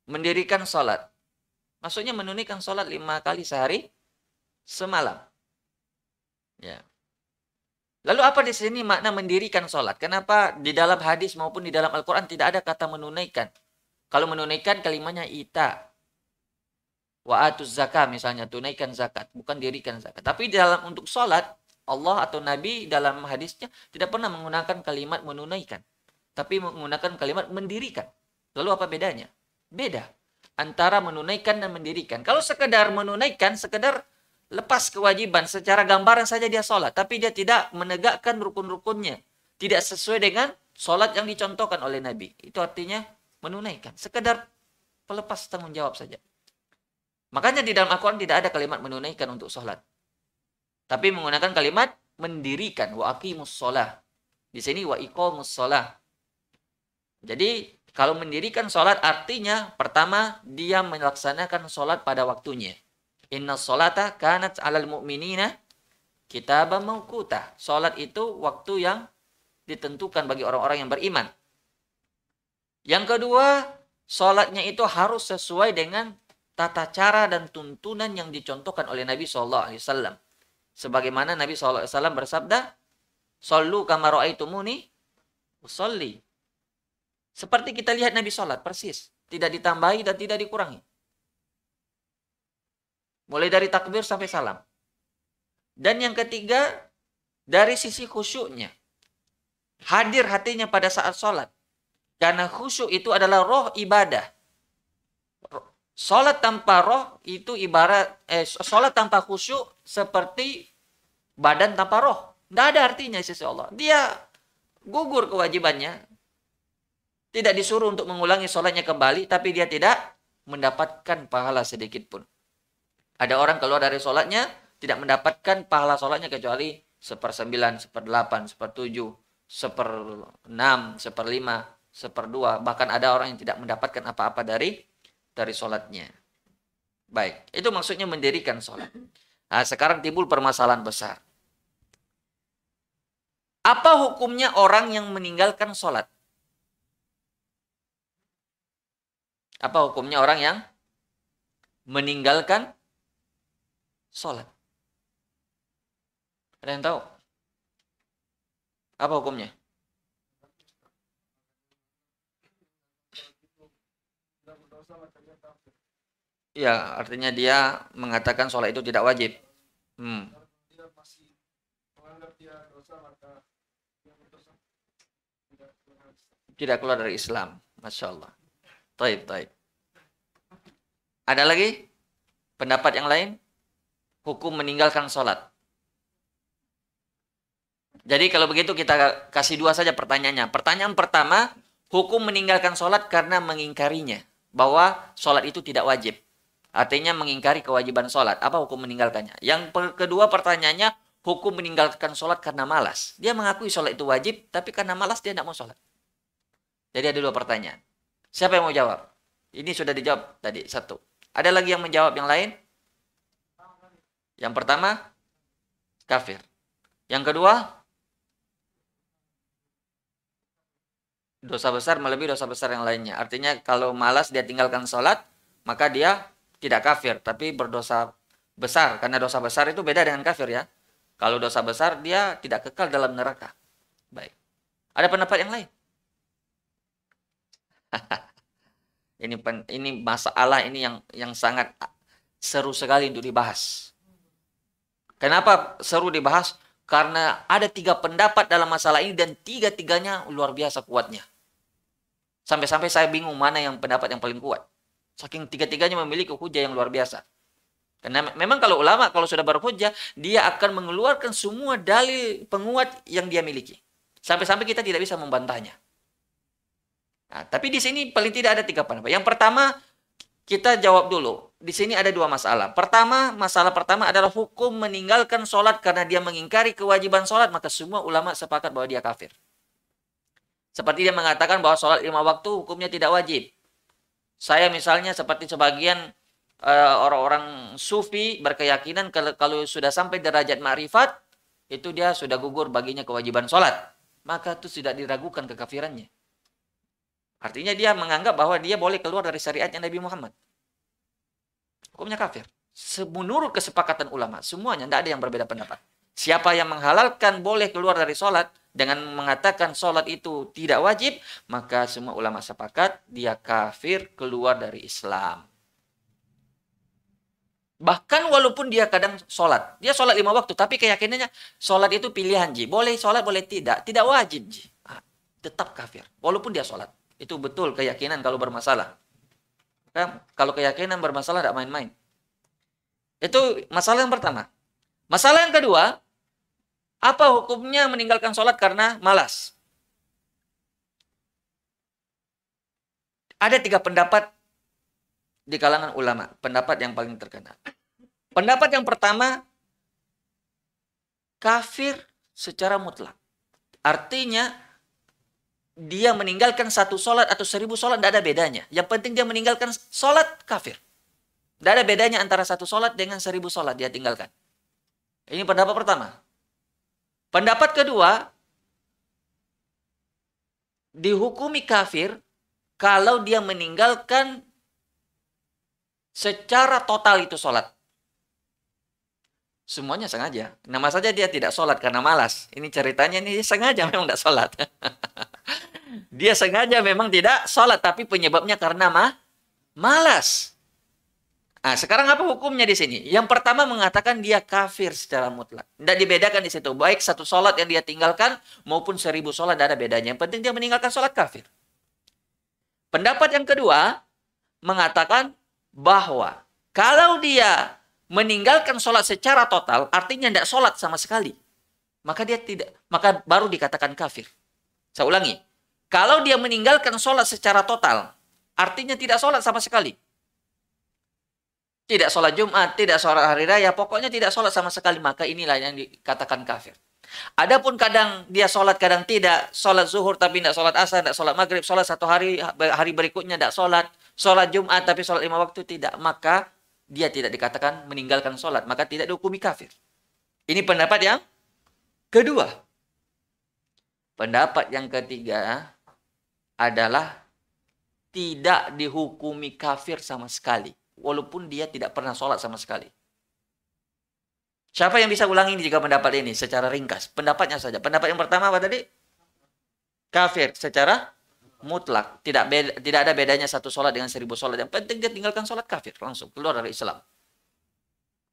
Mendirikan sholat. Maksudnya menunaikan sholat lima kali sehari semalam. Ya. Lalu apa di sini makna mendirikan sholat? Kenapa di dalam hadis maupun di dalam Al-Quran tidak ada kata menunaikan? Kalau menunaikan kalimatnya ita. Wa'atuz zakat misalnya, tunaikan zakat. Bukan dirikan zakat. Tapi dalam untuk sholat, Allah atau Nabi dalam hadisnya tidak pernah menggunakan kalimat menunaikan, tapi menggunakan kalimat mendirikan. Lalu apa bedanya? Beda antara menunaikan dan mendirikan. Kalau sekedar menunaikan, sekedar lepas kewajiban secara gambaran saja dia sholat, tapi dia tidak menegakkan rukun-rukunnya, tidak sesuai dengan sholat yang dicontohkan oleh Nabi. Itu artinya menunaikan, sekedar pelepas tanggung jawab saja. Makanya di dalam Al-Quran tidak ada kalimat menunaikan untuk sholat. Tapi menggunakan kalimat mendirikan wa aqimus shalah. Di sini wa iqamus shalah. Jadi kalau mendirikan sholat artinya pertama dia melaksanakan sholat pada waktunya. Inna sholata kanat alal mu'minina kitabah maukuta. Sholat itu waktu yang ditentukan bagi orang-orang yang beriman. Yang kedua, sholatnya itu harus sesuai dengan tata cara dan tuntunan yang dicontohkan oleh Nabi Shallallahu Alaihi Wasallam. Sebagaimana Nabi SAW bersabda, Sallu kama usolli. Seperti kita lihat Nabi sholat, persis. Tidak ditambahi dan tidak dikurangi. Mulai dari takbir sampai salam. Dan yang ketiga, dari sisi khusyuknya. Hadir hatinya pada saat sholat. Karena khusyuk itu adalah roh ibadah. Sholat tanpa roh itu ibarat eh, sholat tanpa khusyuk seperti badan tanpa roh. Tidak ada artinya sisi Allah. Dia gugur kewajibannya. Tidak disuruh untuk mengulangi sholatnya kembali, tapi dia tidak mendapatkan pahala sedikit pun. Ada orang keluar dari sholatnya, tidak mendapatkan pahala sholatnya kecuali seper seper seper sembilan, delapan, tujuh, seper enam, seper lima, seper dua. Bahkan ada orang yang tidak mendapatkan apa-apa dari dari sholatnya. Baik, itu maksudnya mendirikan sholat. Nah, sekarang timbul permasalahan besar. Apa hukumnya orang yang meninggalkan sholat? Apa hukumnya orang yang meninggalkan sholat? Ada yang tahu? Apa hukumnya? Ya, artinya dia mengatakan sholat itu tidak wajib. Hmm. Tidak keluar dari Islam. Masya Allah. Taib, taib. Ada lagi? Pendapat yang lain? Hukum meninggalkan sholat. Jadi kalau begitu kita kasih dua saja pertanyaannya. Pertanyaan pertama, hukum meninggalkan sholat karena mengingkarinya. Bahwa sholat itu tidak wajib. Artinya mengingkari kewajiban sholat. Apa hukum meninggalkannya? Yang kedua pertanyaannya, hukum meninggalkan sholat karena malas. Dia mengakui sholat itu wajib, tapi karena malas dia tidak mau sholat. Jadi ada dua pertanyaan. Siapa yang mau jawab? Ini sudah dijawab tadi, satu. Ada lagi yang menjawab yang lain? Yang pertama, kafir. Yang kedua, dosa besar melebihi dosa besar yang lainnya. Artinya kalau malas dia tinggalkan sholat, maka dia tidak kafir tapi berdosa besar karena dosa besar itu beda dengan kafir ya. Kalau dosa besar dia tidak kekal dalam neraka. Baik. Ada pendapat yang lain? ini pen, ini masalah ini yang yang sangat seru sekali untuk dibahas. Kenapa seru dibahas? Karena ada tiga pendapat dalam masalah ini dan tiga-tiganya luar biasa kuatnya. Sampai-sampai saya bingung mana yang pendapat yang paling kuat. Saking tiga-tiganya memiliki hujah yang luar biasa. Karena memang kalau ulama kalau sudah berhujah, dia akan mengeluarkan semua dalil penguat yang dia miliki. Sampai-sampai kita tidak bisa membantahnya. Nah, tapi di sini paling tidak ada tiga pendapat. Yang pertama, kita jawab dulu. Di sini ada dua masalah. Pertama, masalah pertama adalah hukum meninggalkan sholat karena dia mengingkari kewajiban sholat. Maka semua ulama sepakat bahwa dia kafir. Seperti dia mengatakan bahwa sholat lima waktu hukumnya tidak wajib. Saya misalnya seperti sebagian eh, orang-orang uh, sufi berkeyakinan kalau, sudah sampai derajat ma'rifat itu dia sudah gugur baginya kewajiban sholat maka itu tidak diragukan kekafirannya artinya dia menganggap bahwa dia boleh keluar dari syariatnya Nabi Muhammad hukumnya kafir menurut kesepakatan ulama semuanya tidak ada yang berbeda pendapat siapa yang menghalalkan boleh keluar dari sholat dengan mengatakan sholat itu tidak wajib, maka semua ulama sepakat dia kafir keluar dari Islam. Bahkan walaupun dia kadang sholat, dia sholat lima waktu, tapi keyakinannya sholat itu pilihan ji, boleh sholat boleh tidak, tidak wajib ji, nah, tetap kafir. Walaupun dia sholat, itu betul keyakinan kalau bermasalah. Maka, kalau keyakinan bermasalah tidak main-main. Itu masalah yang pertama. Masalah yang kedua, apa hukumnya meninggalkan sholat karena malas? Ada tiga pendapat di kalangan ulama. Pendapat yang paling terkenal. Pendapat yang pertama, kafir secara mutlak. Artinya, dia meninggalkan satu sholat atau seribu sholat, tidak ada bedanya. Yang penting dia meninggalkan sholat kafir. Tidak ada bedanya antara satu sholat dengan seribu sholat dia tinggalkan. Ini pendapat pertama. Pendapat kedua, dihukumi kafir kalau dia meninggalkan secara total itu sholat. Semuanya sengaja. Nama saja dia tidak sholat karena malas. Ini ceritanya ini sengaja memang tidak sholat. dia sengaja memang tidak sholat. Tapi penyebabnya karena mah malas. Nah, sekarang apa hukumnya di sini? Yang pertama mengatakan dia kafir secara mutlak. Tidak dibedakan di situ. Baik satu sholat yang dia tinggalkan maupun seribu sholat tidak ada bedanya. Yang penting dia meninggalkan sholat kafir. Pendapat yang kedua mengatakan bahwa kalau dia meninggalkan sholat secara total, artinya tidak sholat sama sekali, maka dia tidak, maka baru dikatakan kafir. Saya ulangi, kalau dia meninggalkan sholat secara total, artinya tidak sholat sama sekali, tidak sholat Jumat, tidak sholat hari raya, pokoknya tidak sholat sama sekali. Maka inilah yang dikatakan kafir. Adapun kadang dia sholat, kadang tidak. Sholat zuhur tapi tidak sholat asar, tidak sholat maghrib. Sholat satu hari, hari berikutnya tidak sholat. Sholat Jumat tapi sholat lima waktu tidak. Maka dia tidak dikatakan meninggalkan sholat. Maka tidak dihukumi kafir. Ini pendapat yang kedua. Pendapat yang ketiga adalah tidak dihukumi kafir sama sekali walaupun dia tidak pernah sholat sama sekali. Siapa yang bisa ulangi ini jika pendapat ini secara ringkas? Pendapatnya saja. Pendapat yang pertama apa tadi? Kafir secara mutlak. Tidak beda, tidak ada bedanya satu sholat dengan seribu sholat. Yang penting dia tinggalkan sholat kafir. Langsung keluar dari Islam.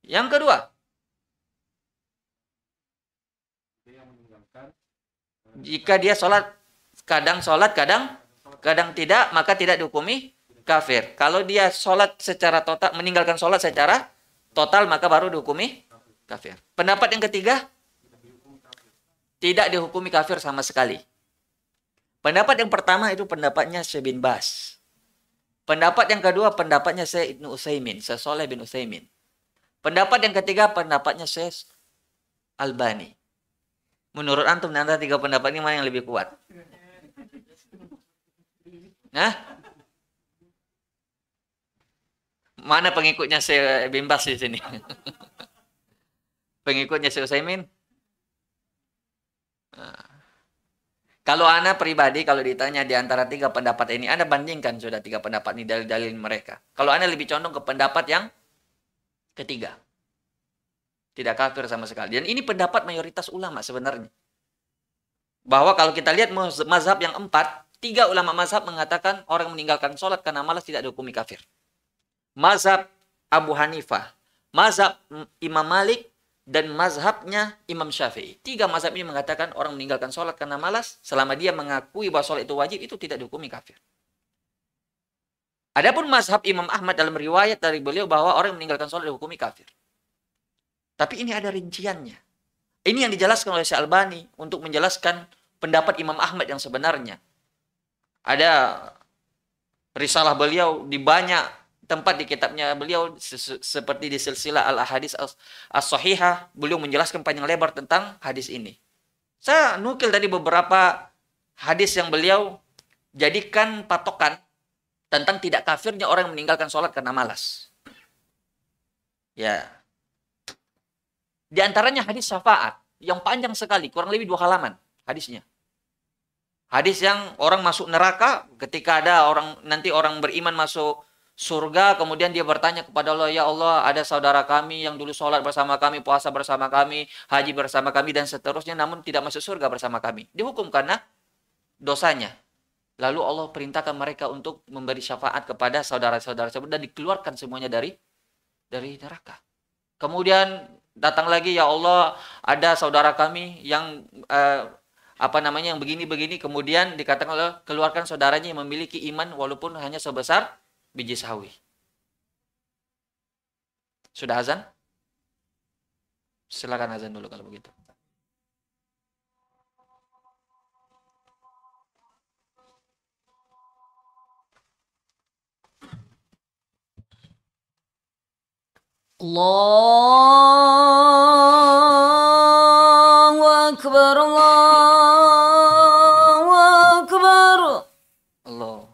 Yang kedua. Jika dia sholat, kadang sholat, kadang kadang tidak, maka tidak dihukumi kafir. Kalau dia sholat secara total, meninggalkan sholat secara total, maka baru dihukumi kafir. Pendapat yang ketiga, tidak dihukumi kafir sama sekali. Pendapat yang pertama itu pendapatnya Syed bin Bas. Pendapat yang kedua pendapatnya saya Ibnu Utsaimin, Syekh Soleh bin Utsaimin. Pendapat yang ketiga pendapatnya Syekh Albani. Menurut antum nanti tiga pendapat ini mana yang lebih kuat? Nah, Mana pengikutnya saya Bimbas di sini? pengikutnya saya Usaimin? Nah. Kalau Anda pribadi, kalau ditanya di antara tiga pendapat ini, Anda bandingkan sudah tiga pendapat ini dari dalil mereka. Kalau Anda lebih condong ke pendapat yang ketiga. Tidak kafir sama sekali. Dan ini pendapat mayoritas ulama sebenarnya. Bahwa kalau kita lihat mazhab yang empat, tiga ulama mazhab mengatakan orang meninggalkan sholat karena malas tidak dihukumi kafir mazhab Abu Hanifah, mazhab Imam Malik, dan mazhabnya Imam Syafi'i. Tiga mazhab ini mengatakan orang meninggalkan sholat karena malas, selama dia mengakui bahwa sholat itu wajib, itu tidak dihukumi kafir. Adapun mazhab Imam Ahmad dalam riwayat dari beliau bahwa orang yang meninggalkan sholat dihukumi kafir. Tapi ini ada rinciannya. Ini yang dijelaskan oleh Syekh Albani untuk menjelaskan pendapat Imam Ahmad yang sebenarnya. Ada risalah beliau di banyak tempat di kitabnya beliau seperti di silsilah al hadis as-sahihah beliau menjelaskan panjang lebar tentang hadis ini. Saya nukil dari beberapa hadis yang beliau jadikan patokan tentang tidak kafirnya orang yang meninggalkan sholat karena malas. Ya. Di antaranya hadis syafaat yang panjang sekali, kurang lebih dua halaman hadisnya. Hadis yang orang masuk neraka ketika ada orang nanti orang beriman masuk surga kemudian dia bertanya kepada Allah ya Allah ada saudara kami yang dulu sholat bersama kami puasa bersama kami haji bersama kami dan seterusnya namun tidak masuk surga bersama kami dihukum karena dosanya lalu Allah perintahkan mereka untuk memberi syafaat kepada saudara-saudara tersebut -saudara dan dikeluarkan semuanya dari dari neraka kemudian datang lagi ya Allah ada saudara kami yang eh, apa namanya yang begini-begini kemudian dikatakan Allah keluarkan saudaranya yang memiliki iman walaupun hanya sebesar biji sawi. Sudah azan? Silakan azan dulu kalau begitu. Allahu Akbar, Allahu Akbar. Allah.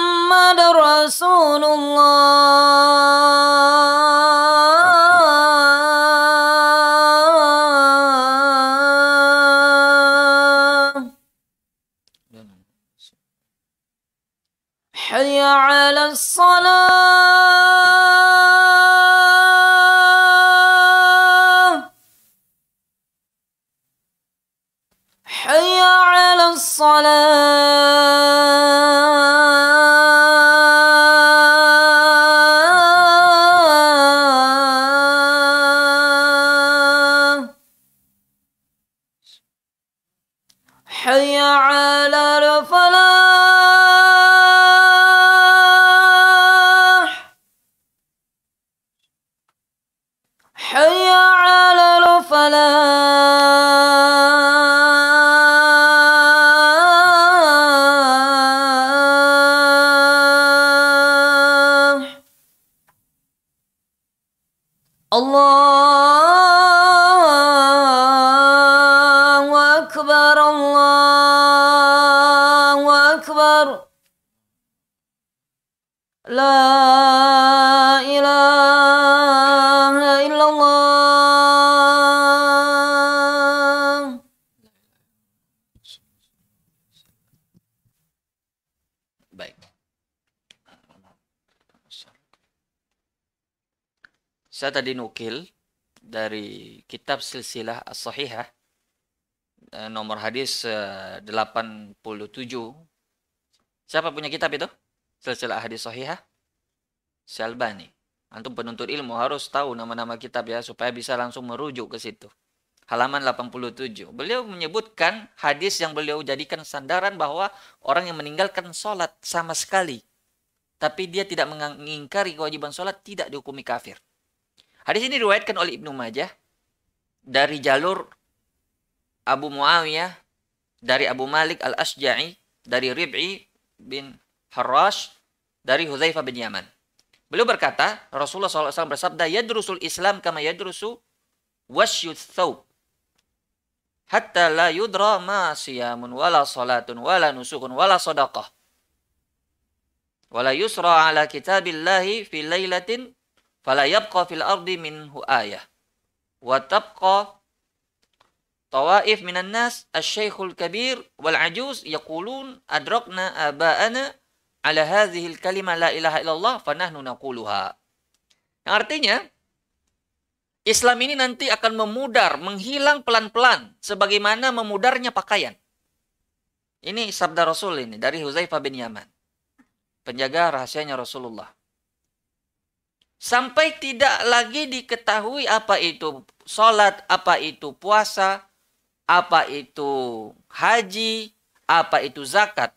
محمد رسول الله حي على الصلاة Saya tadi nukil dari kitab silsilah as-sahihah eh, nomor hadis 87. Eh, Siapa punya kitab itu? Silsilah hadis sahihah? Syalbani. Antum penuntut ilmu harus tahu nama-nama kitab ya supaya bisa langsung merujuk ke situ. Halaman 87. Beliau menyebutkan hadis yang beliau jadikan sandaran bahwa orang yang meninggalkan sholat sama sekali. Tapi dia tidak mengingkari kewajiban sholat tidak dihukumi kafir. Hadis ini diriwayatkan oleh Ibnu Majah dari jalur Abu Muawiyah dari Abu Malik Al-Asja'i dari Rib'i bin Harash dari Huzaifah bin Yaman. Beliau berkata, Rasulullah SAW bersabda, Yadrusul Islam kama yadrusu wasyut thawb. Hatta la yudra ma siyamun wala salatun wala nusukun wala sadaqah. Wala yusra ala kitabillahi fi laylatin Fala yabqa fil ardi minhu ayah. Wa tabqa tawaif minan nas asy-syaikhul kabir wal ajuz yaqulun adrakna aba'ana ala hadhihi kalimah la ilaha illallah fa nahnu naquluha. Yang artinya Islam ini nanti akan memudar, menghilang pelan-pelan sebagaimana memudarnya pakaian. Ini sabda Rasul ini dari Huzaifah bin Yaman. Penjaga rahasianya Rasulullah sampai tidak lagi diketahui apa itu sholat, apa itu puasa, apa itu haji, apa itu zakat.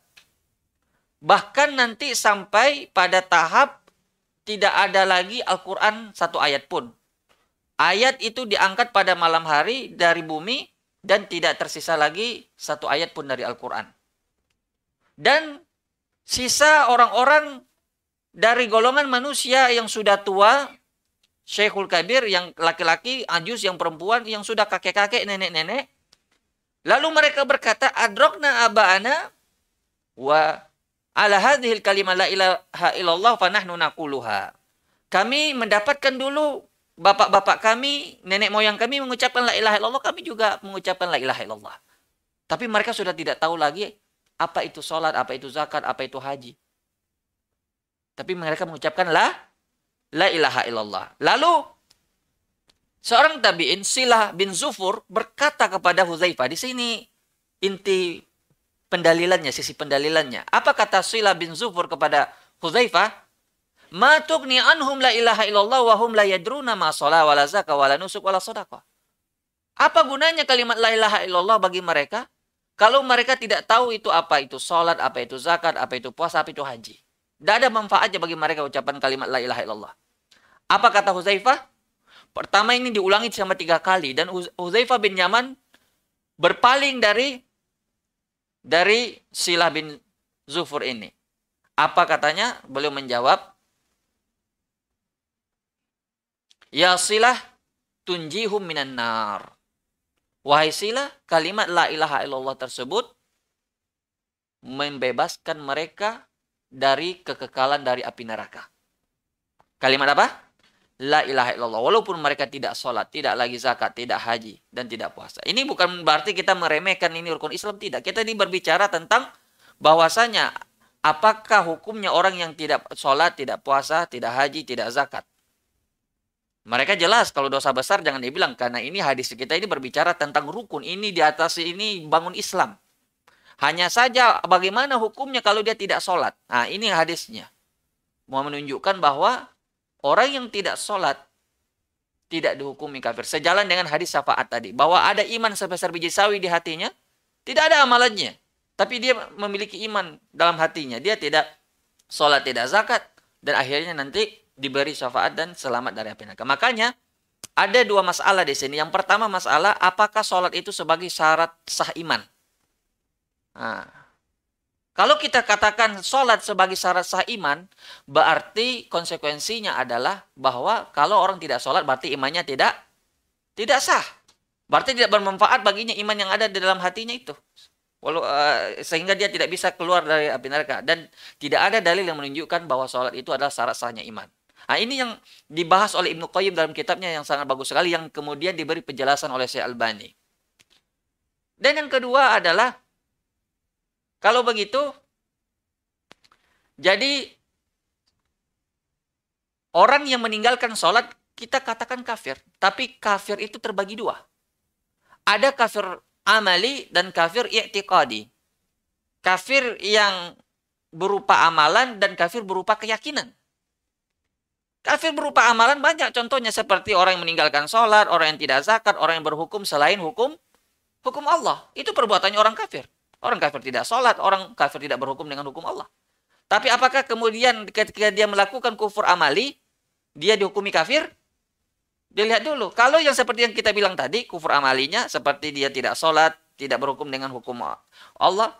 Bahkan nanti sampai pada tahap tidak ada lagi Al-Quran satu ayat pun. Ayat itu diangkat pada malam hari dari bumi dan tidak tersisa lagi satu ayat pun dari Al-Quran. Dan sisa orang-orang dari golongan manusia yang sudah tua, Syekhul Kabir yang laki-laki, Anjus yang perempuan, yang sudah kakek-kakek, nenek-nenek. Lalu mereka berkata, Adrokna aba'ana wa ala hadhil kalimah la ilaha illallah fa nahnu Kami mendapatkan dulu bapak-bapak kami, nenek moyang kami mengucapkan la ilaha illallah, kami juga mengucapkan la ilaha illallah. Tapi mereka sudah tidak tahu lagi apa itu sholat, apa itu zakat, apa itu haji. Tapi mereka mengucapkan la la ilaha illallah. Lalu seorang tabi'in Silah bin Zufur berkata kepada Huzaifah di sini inti pendalilannya, sisi pendalilannya. Apa kata Silah bin Zufur kepada Huzaifah? Ma tughni anhum la ilaha illallah wa hum la yadruna ma la zaka wa la nusuk la sadaqah. Apa gunanya kalimat la ilaha illallah bagi mereka? Kalau mereka tidak tahu itu apa itu salat, apa itu zakat, apa itu puasa, apa itu haji. Tidak ada manfaatnya bagi mereka ucapan kalimat la ilaha illallah. Apa kata Huzaifah? Pertama ini diulangi sama tiga kali dan Huzaifah bin Yaman berpaling dari dari Silah bin Zufur ini. Apa katanya? Beliau menjawab, Ya Silah tunjihum minan nar. Wahai Silah, kalimat la ilaha illallah tersebut membebaskan mereka dari kekekalan dari api neraka. Kalimat apa? La ilaha illallah. Walaupun mereka tidak sholat, tidak lagi zakat, tidak haji, dan tidak puasa. Ini bukan berarti kita meremehkan ini rukun Islam. Tidak. Kita ini berbicara tentang bahwasanya apakah hukumnya orang yang tidak sholat, tidak puasa, tidak haji, tidak zakat. Mereka jelas kalau dosa besar jangan dibilang karena ini hadis kita ini berbicara tentang rukun ini di atas ini bangun Islam. Hanya saja bagaimana hukumnya kalau dia tidak sholat. Nah ini hadisnya. Mau menunjukkan bahwa orang yang tidak sholat tidak dihukumi kafir. Sejalan dengan hadis syafaat tadi. Bahwa ada iman sebesar biji sawi di hatinya. Tidak ada amalannya. Tapi dia memiliki iman dalam hatinya. Dia tidak sholat, tidak zakat. Dan akhirnya nanti diberi syafaat dan selamat dari api neraka. Makanya ada dua masalah di sini. Yang pertama masalah apakah sholat itu sebagai syarat sah iman. Nah, kalau kita katakan sholat sebagai syarat sah iman, berarti konsekuensinya adalah bahwa kalau orang tidak sholat berarti imannya tidak tidak sah. Berarti tidak bermanfaat baginya iman yang ada di dalam hatinya itu. Walau, uh, sehingga dia tidak bisa keluar dari api neraka dan tidak ada dalil yang menunjukkan bahwa sholat itu adalah syarat sahnya iman. Nah, ini yang dibahas oleh Ibnu Qayyim dalam kitabnya yang sangat bagus sekali yang kemudian diberi penjelasan oleh Syekh Albani. Dan yang kedua adalah kalau begitu, jadi orang yang meninggalkan sholat kita katakan kafir. Tapi kafir itu terbagi dua. Ada kafir amali dan kafir i'tiqadi. Kafir yang berupa amalan dan kafir berupa keyakinan. Kafir berupa amalan banyak contohnya seperti orang yang meninggalkan sholat, orang yang tidak zakat, orang yang berhukum selain hukum hukum Allah. Itu perbuatannya orang kafir. Orang kafir tidak sholat, orang kafir tidak berhukum dengan hukum Allah. Tapi apakah kemudian ketika dia melakukan kufur amali, dia dihukumi kafir? Dilihat dulu. Kalau yang seperti yang kita bilang tadi, kufur amalinya seperti dia tidak sholat, tidak berhukum dengan hukum Allah,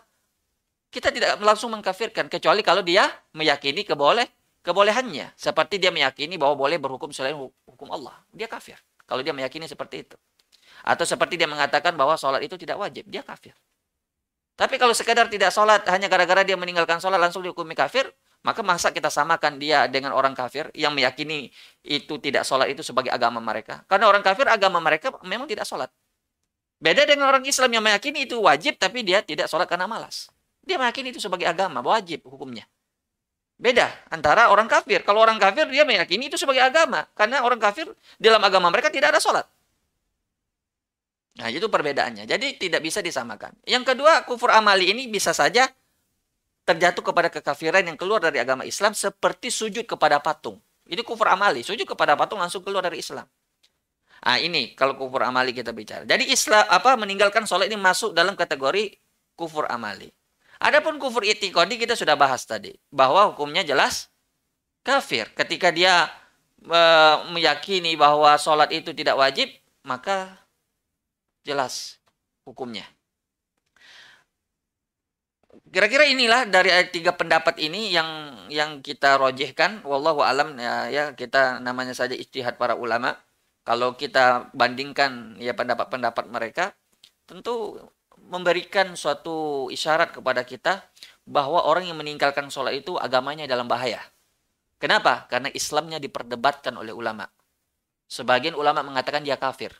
kita tidak langsung mengkafirkan kecuali kalau dia meyakini keboleh kebolehannya seperti dia meyakini bahwa boleh berhukum selain hukum Allah dia kafir kalau dia meyakini seperti itu atau seperti dia mengatakan bahwa sholat itu tidak wajib dia kafir tapi kalau sekadar tidak sholat, hanya gara-gara dia meninggalkan sholat langsung dihukumi kafir, maka masa kita samakan dia dengan orang kafir yang meyakini itu tidak sholat itu sebagai agama mereka. Karena orang kafir agama mereka memang tidak sholat. Beda dengan orang Islam yang meyakini itu wajib tapi dia tidak sholat karena malas. Dia meyakini itu sebagai agama, wajib hukumnya. Beda antara orang kafir. Kalau orang kafir dia meyakini itu sebagai agama. Karena orang kafir dalam agama mereka tidak ada sholat. Nah, itu perbedaannya. Jadi tidak bisa disamakan. Yang kedua, kufur amali ini bisa saja terjatuh kepada kekafiran yang keluar dari agama Islam seperti sujud kepada patung. Itu kufur amali. Sujud kepada patung langsung keluar dari Islam. Ah ini kalau kufur amali kita bicara. Jadi Islam apa meninggalkan sholat ini masuk dalam kategori kufur amali. Adapun kufur itikodi kita sudah bahas tadi bahwa hukumnya jelas kafir. Ketika dia eh, meyakini bahwa sholat itu tidak wajib, maka jelas hukumnya. Kira-kira inilah dari tiga pendapat ini yang yang kita rojihkan. Wallahu alam ya, ya kita namanya saja istihad para ulama. Kalau kita bandingkan ya pendapat-pendapat mereka, tentu memberikan suatu isyarat kepada kita bahwa orang yang meninggalkan sholat itu agamanya dalam bahaya. Kenapa? Karena Islamnya diperdebatkan oleh ulama. Sebagian ulama mengatakan dia kafir.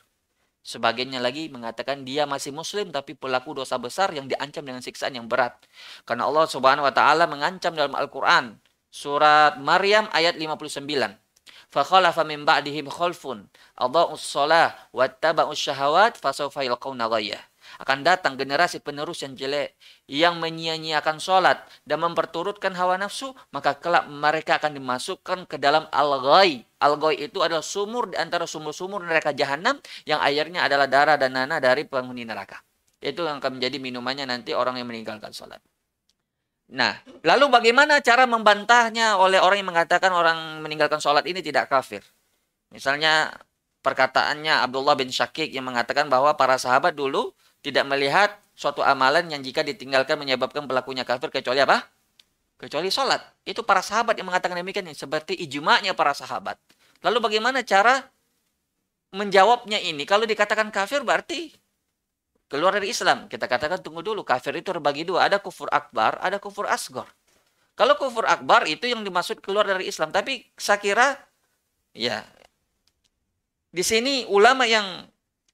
Sebagiannya lagi mengatakan dia masih muslim tapi pelaku dosa besar yang diancam dengan siksaan yang berat. Karena Allah Subhanahu wa taala mengancam dalam Al-Qur'an surat Maryam ayat 59. Fakhalafa min ba'dihim khalfun adha'us shalah wattaba'us syahawat fasawfa yalqauna ghayyah. Akan datang generasi penerus yang jelek, yang menyia-nyiakan sholat dan memperturutkan hawa nafsu, maka kelak mereka akan dimasukkan ke dalam al-ghai. Al-ghai itu adalah sumur di antara sumur-sumur neraka jahanam yang airnya adalah darah dan nanah dari penghuni neraka. Itu yang akan menjadi minumannya nanti orang yang meninggalkan sholat. Nah, lalu bagaimana cara membantahnya oleh orang yang mengatakan orang meninggalkan sholat ini tidak kafir? Misalnya perkataannya Abdullah bin Syakik yang mengatakan bahwa para sahabat dulu tidak melihat suatu amalan yang jika ditinggalkan menyebabkan pelakunya kafir kecuali apa? Kecuali sholat. Itu para sahabat yang mengatakan demikian seperti ijma'nya para sahabat. Lalu bagaimana cara menjawabnya ini? Kalau dikatakan kafir berarti keluar dari Islam. Kita katakan tunggu dulu, kafir itu terbagi dua, ada kufur akbar, ada kufur asgor. Kalau kufur akbar itu yang dimaksud keluar dari Islam, tapi saya kira ya di sini ulama yang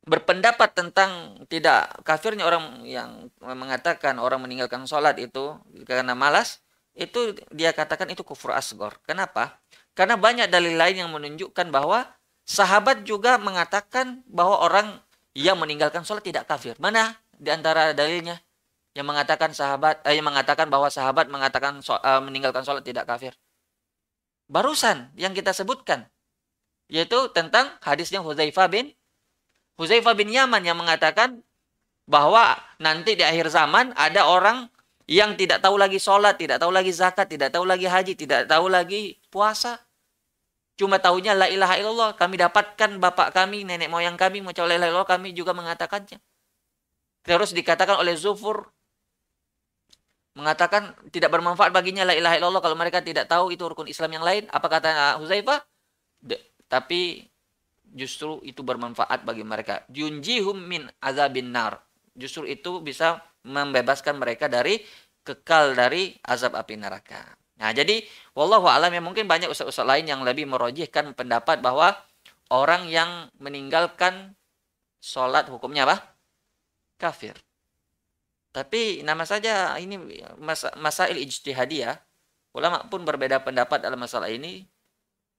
berpendapat tentang tidak kafirnya orang yang mengatakan orang meninggalkan sholat itu karena malas itu dia katakan itu kufur asgor. Kenapa? Karena banyak dalil lain yang menunjukkan bahwa sahabat juga mengatakan bahwa orang yang meninggalkan sholat tidak kafir. Mana di antara dalilnya yang mengatakan sahabat eh, yang mengatakan bahwa sahabat mengatakan so, eh, meninggalkan sholat tidak kafir? Barusan yang kita sebutkan yaitu tentang hadisnya Huzaifah bin Huzaifah bin Yaman yang mengatakan bahwa nanti di akhir zaman ada orang yang tidak tahu lagi sholat, tidak tahu lagi zakat, tidak tahu lagi haji, tidak tahu lagi puasa. Cuma tahunya la ilaha illallah. Kami dapatkan bapak kami, nenek moyang kami, mengucap la ilaha illallah, kami juga mengatakannya. Terus dikatakan oleh Zufur, mengatakan tidak bermanfaat baginya la ilaha illallah kalau mereka tidak tahu itu rukun Islam yang lain. Apa kata Huzaifah? tapi justru itu bermanfaat bagi mereka. Yunjihum min azabin nar. Justru itu bisa membebaskan mereka dari kekal dari azab api neraka. Nah, jadi wallahu alam ya mungkin banyak ustaz-ustaz lain yang lebih merojihkan pendapat bahwa orang yang meninggalkan sholat hukumnya apa? Kafir. Tapi nama saja ini mas masail ijtihadiyah. Ulama pun berbeda pendapat dalam masalah ini.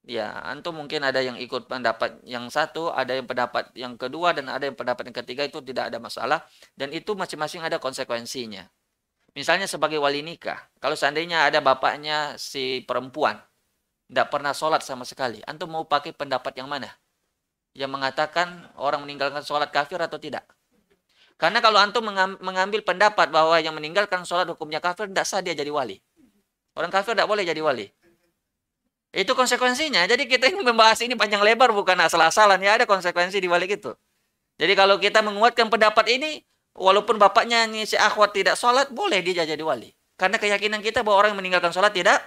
Ya, antum mungkin ada yang ikut pendapat yang satu, ada yang pendapat yang kedua, dan ada yang pendapat yang ketiga itu tidak ada masalah. Dan itu masing-masing ada konsekuensinya. Misalnya sebagai wali nikah, kalau seandainya ada bapaknya si perempuan, tidak pernah sholat sama sekali, antum mau pakai pendapat yang mana? Yang mengatakan orang meninggalkan sholat kafir atau tidak? Karena kalau antum mengambil pendapat bahwa yang meninggalkan sholat hukumnya kafir, tidak sah dia jadi wali. Orang kafir tidak boleh jadi wali. Itu konsekuensinya. Jadi kita ini membahas ini panjang lebar bukan asal-asalan ya ada konsekuensi di balik itu. Jadi kalau kita menguatkan pendapat ini walaupun bapaknya nih si akhwat tidak sholat boleh dia jadi wali. Karena keyakinan kita bahwa orang yang meninggalkan sholat tidak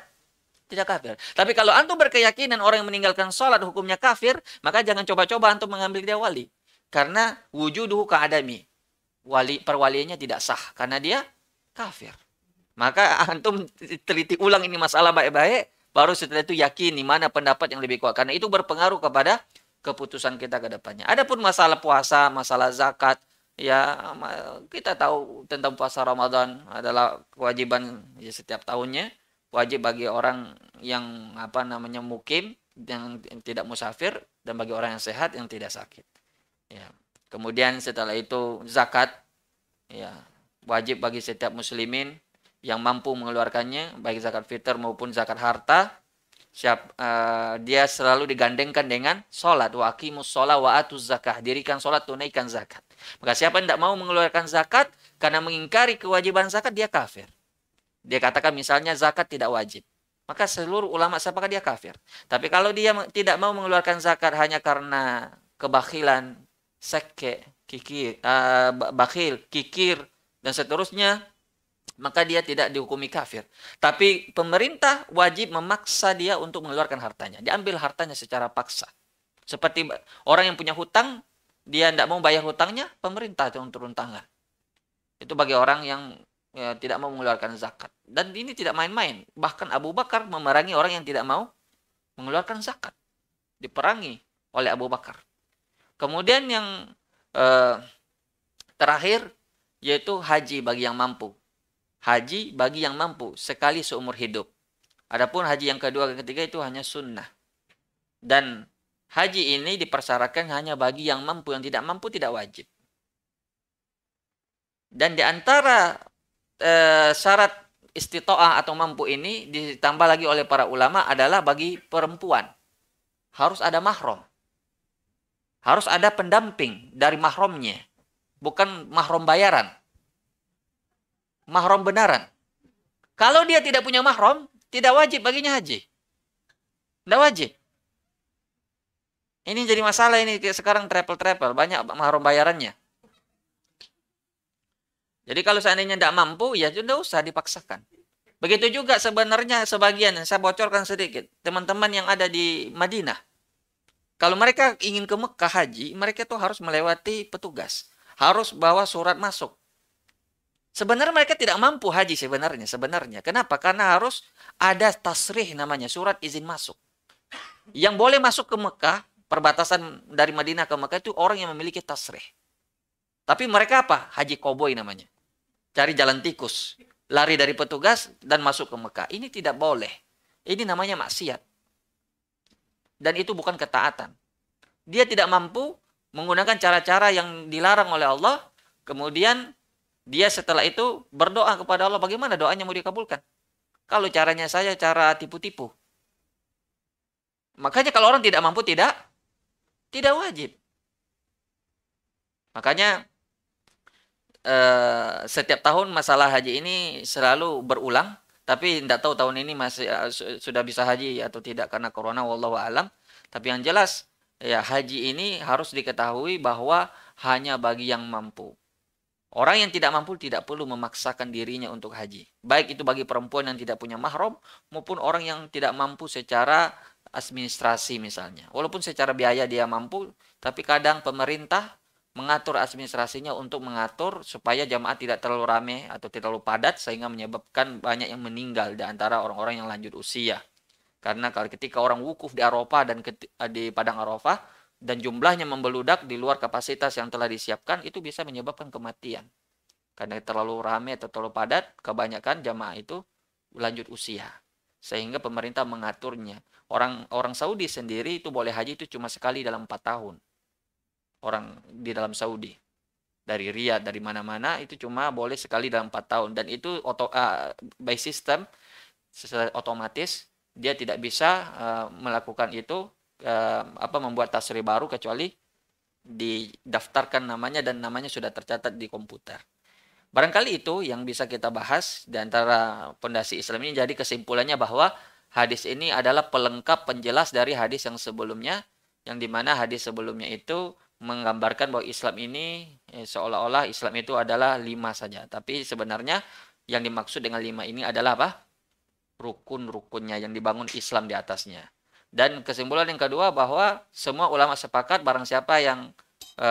tidak kafir. Tapi kalau antum berkeyakinan orang yang meninggalkan sholat hukumnya kafir, maka jangan coba-coba antum mengambil dia wali. Karena wujuduhu keadami. Wali, perwaliannya tidak sah. Karena dia kafir. Maka antum teliti ulang ini masalah baik-baik. Baru setelah itu yakin di mana pendapat yang lebih kuat. Karena itu berpengaruh kepada keputusan kita ke depannya. Adapun masalah puasa, masalah zakat, ya kita tahu tentang puasa Ramadan adalah kewajiban ya, setiap tahunnya wajib bagi orang yang apa namanya mukim yang tidak musafir dan bagi orang yang sehat yang tidak sakit ya kemudian setelah itu zakat ya wajib bagi setiap muslimin yang mampu mengeluarkannya baik zakat fitr maupun zakat harta siap uh, dia selalu digandengkan dengan sholat wakimu aqimus sholat wa atuz zakah dirikan sholat tunaikan zakat maka siapa yang tidak mau mengeluarkan zakat karena mengingkari kewajiban zakat dia kafir dia katakan misalnya zakat tidak wajib maka seluruh ulama siapakah dia kafir tapi kalau dia tidak mau mengeluarkan zakat hanya karena kebakilan seke kikir uh, eh, bakil kikir dan seterusnya maka dia tidak dihukumi kafir. Tapi pemerintah wajib memaksa dia untuk mengeluarkan hartanya. Diambil hartanya secara paksa. Seperti orang yang punya hutang, dia tidak mau bayar hutangnya, pemerintah yang turun tangan. Itu bagi orang yang ya, tidak mau mengeluarkan zakat. Dan ini tidak main-main. Bahkan Abu Bakar memerangi orang yang tidak mau mengeluarkan zakat. Diperangi oleh Abu Bakar. Kemudian yang eh, terakhir yaitu haji bagi yang mampu. Haji bagi yang mampu sekali seumur hidup. Adapun haji yang kedua dan ketiga itu hanya sunnah. Dan haji ini dipersyaratkan hanya bagi yang mampu, yang tidak mampu tidak wajib. Dan di antara e, syarat istitoah atau mampu ini ditambah lagi oleh para ulama adalah bagi perempuan. Harus ada mahrom. Harus ada pendamping dari mahromnya. Bukan mahrom bayaran mahram benaran. Kalau dia tidak punya mahram, tidak wajib baginya haji. Tidak wajib. Ini jadi masalah ini sekarang travel-travel banyak mahram bayarannya. Jadi kalau seandainya tidak mampu, ya tidak usah dipaksakan. Begitu juga sebenarnya sebagian, saya bocorkan sedikit, teman-teman yang ada di Madinah. Kalau mereka ingin ke Mekah haji, mereka tuh harus melewati petugas. Harus bawa surat masuk. Sebenarnya mereka tidak mampu haji sebenarnya. Sebenarnya. Kenapa? Karena harus ada tasrih namanya. Surat izin masuk. Yang boleh masuk ke Mekah, perbatasan dari Madinah ke Mekah itu orang yang memiliki tasrih. Tapi mereka apa? Haji koboi namanya. Cari jalan tikus. Lari dari petugas dan masuk ke Mekah. Ini tidak boleh. Ini namanya maksiat. Dan itu bukan ketaatan. Dia tidak mampu menggunakan cara-cara yang dilarang oleh Allah. Kemudian dia setelah itu berdoa kepada Allah bagaimana doanya mau dikabulkan kalau caranya saya cara tipu-tipu makanya kalau orang tidak mampu tidak tidak wajib makanya eh, setiap tahun masalah haji ini selalu berulang tapi tidak tahu tahun ini masih eh, sudah bisa haji atau tidak karena corona wallahu alam tapi yang jelas ya haji ini harus diketahui bahwa hanya bagi yang mampu Orang yang tidak mampu tidak perlu memaksakan dirinya untuk haji. Baik itu bagi perempuan yang tidak punya mahram maupun orang yang tidak mampu secara administrasi misalnya. Walaupun secara biaya dia mampu, tapi kadang pemerintah mengatur administrasinya untuk mengatur supaya jamaah tidak terlalu rame atau tidak terlalu padat sehingga menyebabkan banyak yang meninggal di antara orang-orang yang lanjut usia. Karena kalau ketika orang wukuf di Eropa dan di padang Arafah, dan jumlahnya membeludak di luar kapasitas yang telah disiapkan itu bisa menyebabkan kematian. Karena terlalu ramai atau terlalu padat, kebanyakan jamaah itu lanjut usia. Sehingga pemerintah mengaturnya. Orang orang Saudi sendiri itu boleh haji itu cuma sekali dalam 4 tahun. Orang di dalam Saudi. Dari Riyadh, dari mana-mana itu cuma boleh sekali dalam 4 tahun dan itu auto, uh, ah, by system otomatis dia tidak bisa uh, melakukan itu eh, apa membuat tasri baru kecuali didaftarkan namanya dan namanya sudah tercatat di komputer. Barangkali itu yang bisa kita bahas di antara pondasi Islam ini. Jadi kesimpulannya bahwa hadis ini adalah pelengkap penjelas dari hadis yang sebelumnya yang dimana hadis sebelumnya itu menggambarkan bahwa Islam ini eh, seolah-olah Islam itu adalah lima saja. Tapi sebenarnya yang dimaksud dengan lima ini adalah apa? Rukun-rukunnya yang dibangun Islam di atasnya. Dan kesimpulan yang kedua bahwa semua ulama sepakat barang siapa yang e,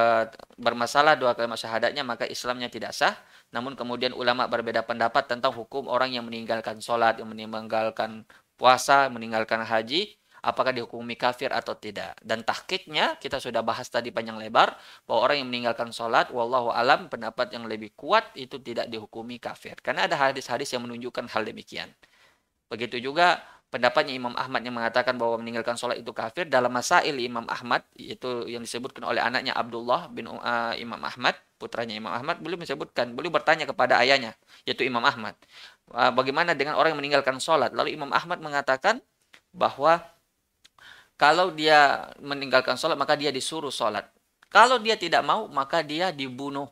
bermasalah dua kalimat syahadatnya maka Islamnya tidak sah. Namun kemudian ulama berbeda pendapat tentang hukum orang yang meninggalkan sholat, yang meninggalkan puasa, meninggalkan haji, apakah dihukumi kafir atau tidak. Dan tahkiknya kita sudah bahas tadi panjang lebar bahwa orang yang meninggalkan sholat, wallahu alam pendapat yang lebih kuat itu tidak dihukumi kafir karena ada hadis-hadis yang menunjukkan hal demikian. Begitu juga pendapatnya Imam Ahmad yang mengatakan bahwa meninggalkan sholat itu kafir dalam masail Imam Ahmad yaitu yang disebutkan oleh anaknya Abdullah bin uh, Imam Ahmad putranya Imam Ahmad beliau menyebutkan beliau bertanya kepada ayahnya yaitu Imam Ahmad uh, bagaimana dengan orang yang meninggalkan sholat lalu Imam Ahmad mengatakan bahwa kalau dia meninggalkan sholat maka dia disuruh sholat kalau dia tidak mau maka dia dibunuh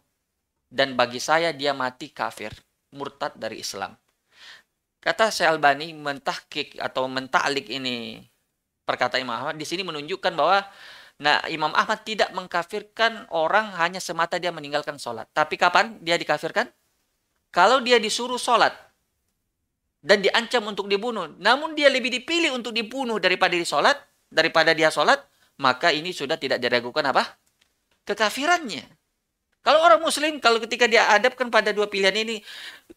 dan bagi saya dia mati kafir murtad dari Islam Kata Albani mentahkik atau mentaklik ini perkataan Imam Ahmad di sini menunjukkan bahwa nah Imam Ahmad tidak mengkafirkan orang hanya semata dia meninggalkan sholat. Tapi kapan dia dikafirkan? Kalau dia disuruh sholat dan diancam untuk dibunuh, namun dia lebih dipilih untuk dibunuh daripada di sholat, daripada dia sholat, maka ini sudah tidak diragukan apa? Kekafirannya. Kalau orang muslim, kalau ketika dia hadapkan pada dua pilihan ini,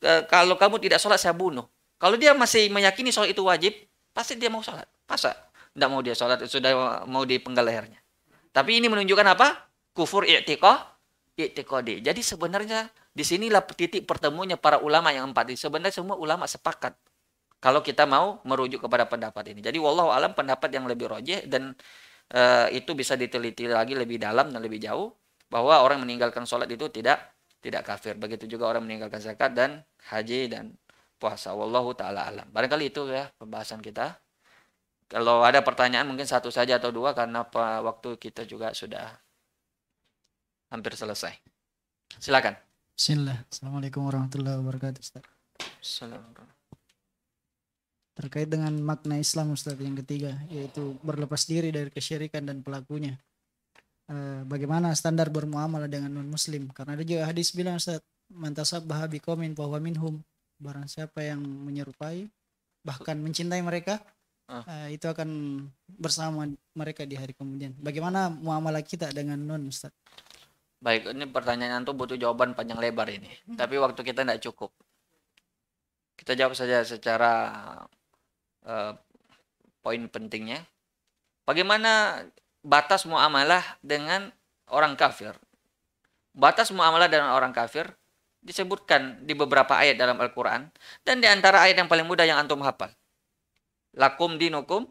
eh, kalau kamu tidak sholat, saya bunuh. Kalau dia masih meyakini sholat itu wajib, pasti dia mau sholat. Masa? Tidak mau dia sholat, sudah mau dipenggal lehernya. Tapi ini menunjukkan apa? Kufur i'tiqah, i'tiqadi. Jadi sebenarnya disinilah titik pertemunya para ulama yang empat. Sebenarnya semua ulama sepakat. Kalau kita mau merujuk kepada pendapat ini. Jadi wallahu alam pendapat yang lebih rojih dan e, itu bisa diteliti lagi lebih dalam dan lebih jauh bahwa orang meninggalkan sholat itu tidak tidak kafir. Begitu juga orang meninggalkan zakat dan haji dan puasa. Wallahu taala alam. Barangkali itu ya pembahasan kita. Kalau ada pertanyaan mungkin satu saja atau dua karena waktu kita juga sudah hampir selesai. Silakan. Bismillah. Assalamualaikum warahmatullahi wabarakatuh. Ustaz. Assalamualaikum. Terkait dengan makna Islam Ustaz yang ketiga yaitu berlepas diri dari kesyirikan dan pelakunya. Eh, bagaimana standar bermuamalah dengan non muslim karena ada juga hadis bilang Ustaz man tasabbaha biqaumin fa minhum barang siapa yang menyerupai bahkan mencintai mereka ah. uh, itu akan bersama mereka di hari kemudian bagaimana muamalah kita dengan non Ustaz baik ini pertanyaan itu butuh jawaban panjang lebar ini hmm. tapi waktu kita tidak cukup kita jawab saja secara uh, poin pentingnya bagaimana batas muamalah dengan orang kafir batas muamalah dengan orang kafir disebutkan di beberapa ayat dalam Al-Quran. Dan di antara ayat yang paling mudah yang antum hafal. Lakum dinukum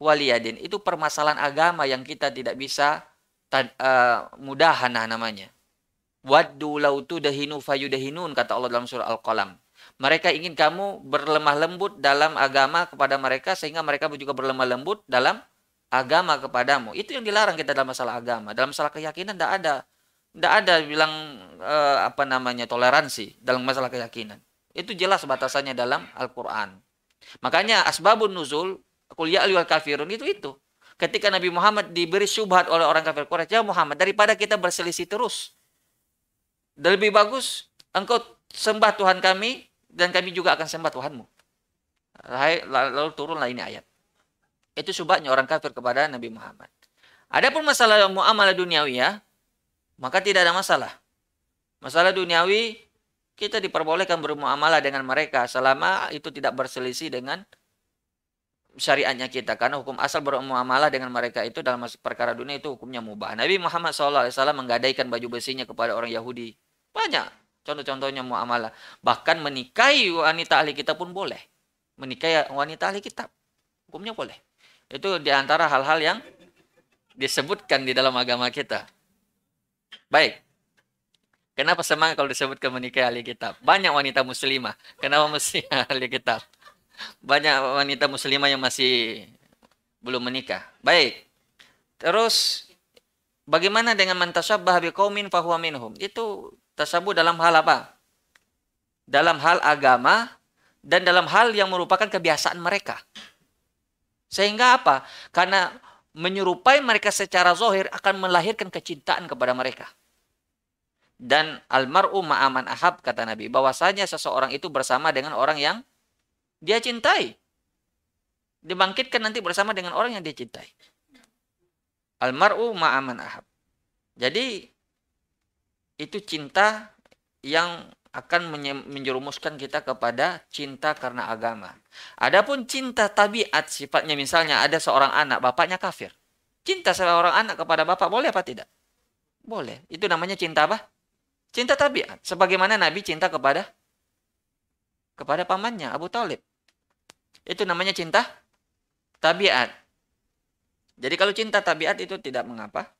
waliyadin. Itu permasalahan agama yang kita tidak bisa uh, mudahan namanya. Waddu lautu dahinu fayudahinun kata Allah dalam surah Al-Qalam. Mereka ingin kamu berlemah lembut dalam agama kepada mereka sehingga mereka juga berlemah lembut dalam agama kepadamu. Itu yang dilarang kita dalam masalah agama. Dalam masalah keyakinan tidak ada tidak ada bilang eh, apa namanya toleransi dalam masalah keyakinan. Itu jelas batasannya dalam Al-Quran. Makanya asbabun nuzul kuliah ya liwal kafirun itu itu. Ketika Nabi Muhammad diberi syubhat oleh orang kafir Quraisy, ya Muhammad daripada kita berselisih terus. Dan lebih bagus engkau sembah Tuhan kami dan kami juga akan sembah Tuhanmu. Lalu turunlah ini ayat. Itu subhatnya orang kafir kepada Nabi Muhammad. Adapun masalah muamalah duniawi ya, maka tidak ada masalah. Masalah duniawi, kita diperbolehkan bermuamalah dengan mereka selama itu tidak berselisih dengan syariatnya kita karena hukum asal bermuamalah dengan mereka itu dalam perkara dunia itu hukumnya mubah. Nabi Muhammad SAW menggadaikan baju besinya kepada orang Yahudi. Banyak contoh-contohnya muamalah. Bahkan menikahi wanita ahli kita pun boleh. Menikahi wanita ahli kitab. Hukumnya boleh. Itu diantara hal-hal yang disebutkan di dalam agama kita. Baik. Kenapa semangat kalau ke menikah ahli kitab? Banyak wanita muslimah. Kenapa mesti ahli kitab? Banyak wanita muslimah yang masih belum menikah. Baik. Terus bagaimana dengan mantasabbah biqaumin fahuwa minhum? Itu tasabuh dalam hal apa? Dalam hal agama dan dalam hal yang merupakan kebiasaan mereka. Sehingga apa? Karena menyerupai mereka secara zohir akan melahirkan kecintaan kepada mereka. Dan almaru ma'aman ahab kata Nabi bahwasanya seseorang itu bersama dengan orang yang dia cintai. Dibangkitkan nanti bersama dengan orang yang dia cintai. Almaru ma'aman ahab. Jadi itu cinta yang akan menjerumuskan kita kepada cinta karena agama. Adapun cinta tabiat sifatnya misalnya ada seorang anak bapaknya kafir. Cinta seorang anak kepada bapak boleh apa tidak? Boleh. Itu namanya cinta apa? Cinta tabiat. Sebagaimana Nabi cinta kepada kepada pamannya Abu Talib. Itu namanya cinta tabiat. Jadi kalau cinta tabiat itu tidak mengapa.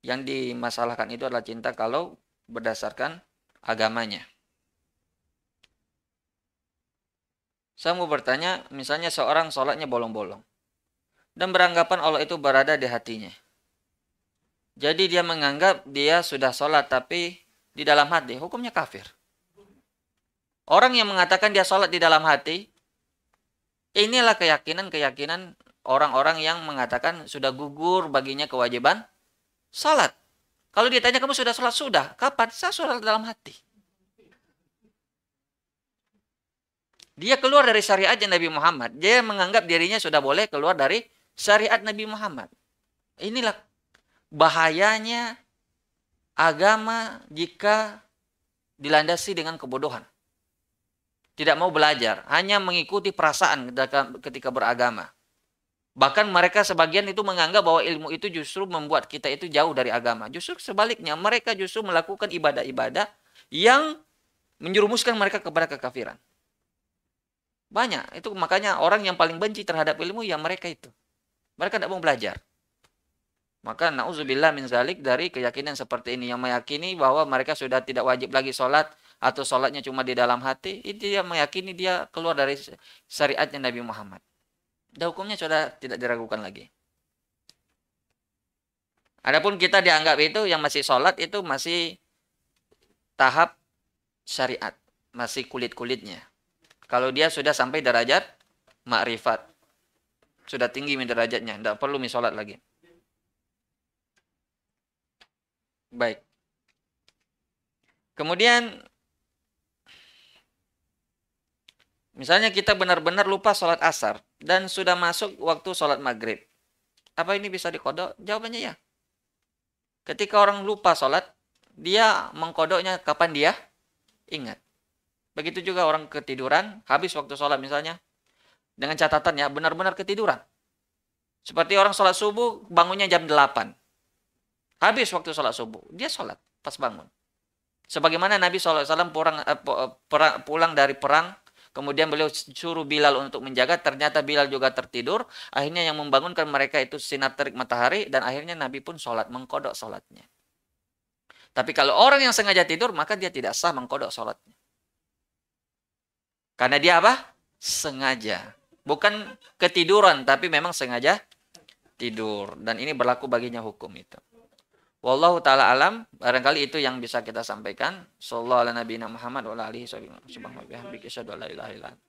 Yang dimasalahkan itu adalah cinta kalau berdasarkan agamanya. Saya mau bertanya, misalnya seorang sholatnya bolong-bolong. Dan beranggapan Allah itu berada di hatinya. Jadi dia menganggap dia sudah sholat, tapi di dalam hati, hukumnya kafir. Orang yang mengatakan dia sholat di dalam hati, inilah keyakinan-keyakinan orang-orang yang mengatakan sudah gugur baginya kewajiban sholat. Kalau ditanya kamu sudah sholat? Sudah. Kapan? Saya sholat dalam hati. Dia keluar dari syariat Nabi Muhammad. Dia menganggap dirinya sudah boleh keluar dari syariat Nabi Muhammad. Inilah bahayanya agama jika dilandasi dengan kebodohan. Tidak mau belajar, hanya mengikuti perasaan ketika beragama. Bahkan mereka sebagian itu menganggap bahwa ilmu itu justru membuat kita itu jauh dari agama. Justru sebaliknya, mereka justru melakukan ibadah-ibadah yang menjerumuskan mereka kepada kekafiran. Banyak. Itu makanya orang yang paling benci terhadap ilmu yang mereka itu. Mereka tidak mau belajar. Maka na'udzubillah min zalik dari keyakinan seperti ini. Yang meyakini bahwa mereka sudah tidak wajib lagi sholat. Atau sholatnya cuma di dalam hati. Itu yang meyakini dia keluar dari syariatnya Nabi Muhammad. Dah hukumnya sudah tidak diragukan lagi. Adapun kita dianggap itu yang masih sholat itu masih tahap syariat, masih kulit-kulitnya. Kalau dia sudah sampai derajat makrifat, sudah tinggi derajatnya, tidak perlu misolat lagi. Baik. Kemudian misalnya kita benar-benar lupa sholat asar dan sudah masuk waktu sholat maghrib. Apa ini bisa dikodok? Jawabannya ya. Ketika orang lupa sholat, dia mengkodoknya kapan dia ingat. Begitu juga orang ketiduran, habis waktu sholat misalnya, dengan catatan ya, benar-benar ketiduran. Seperti orang sholat subuh, bangunnya jam 8. Habis waktu sholat subuh, dia sholat pas bangun. Sebagaimana Nabi SAW pulang, eh, eh, pulang dari perang, Kemudian beliau suruh Bilal untuk menjaga, ternyata Bilal juga tertidur. Akhirnya yang membangunkan mereka itu sinar terik matahari dan akhirnya Nabi pun sholat, mengkodok sholatnya. Tapi kalau orang yang sengaja tidur, maka dia tidak sah mengkodok sholatnya. Karena dia apa? Sengaja. Bukan ketiduran, tapi memang sengaja tidur. Dan ini berlaku baginya hukum itu. Wallahu taala alam, barangkali itu yang bisa kita sampaikan. Sallallahu alaihi Muhammad wa alihi wasallam. Subhanallahi wa bihamdihi, asyhadu an la ilaha illallah.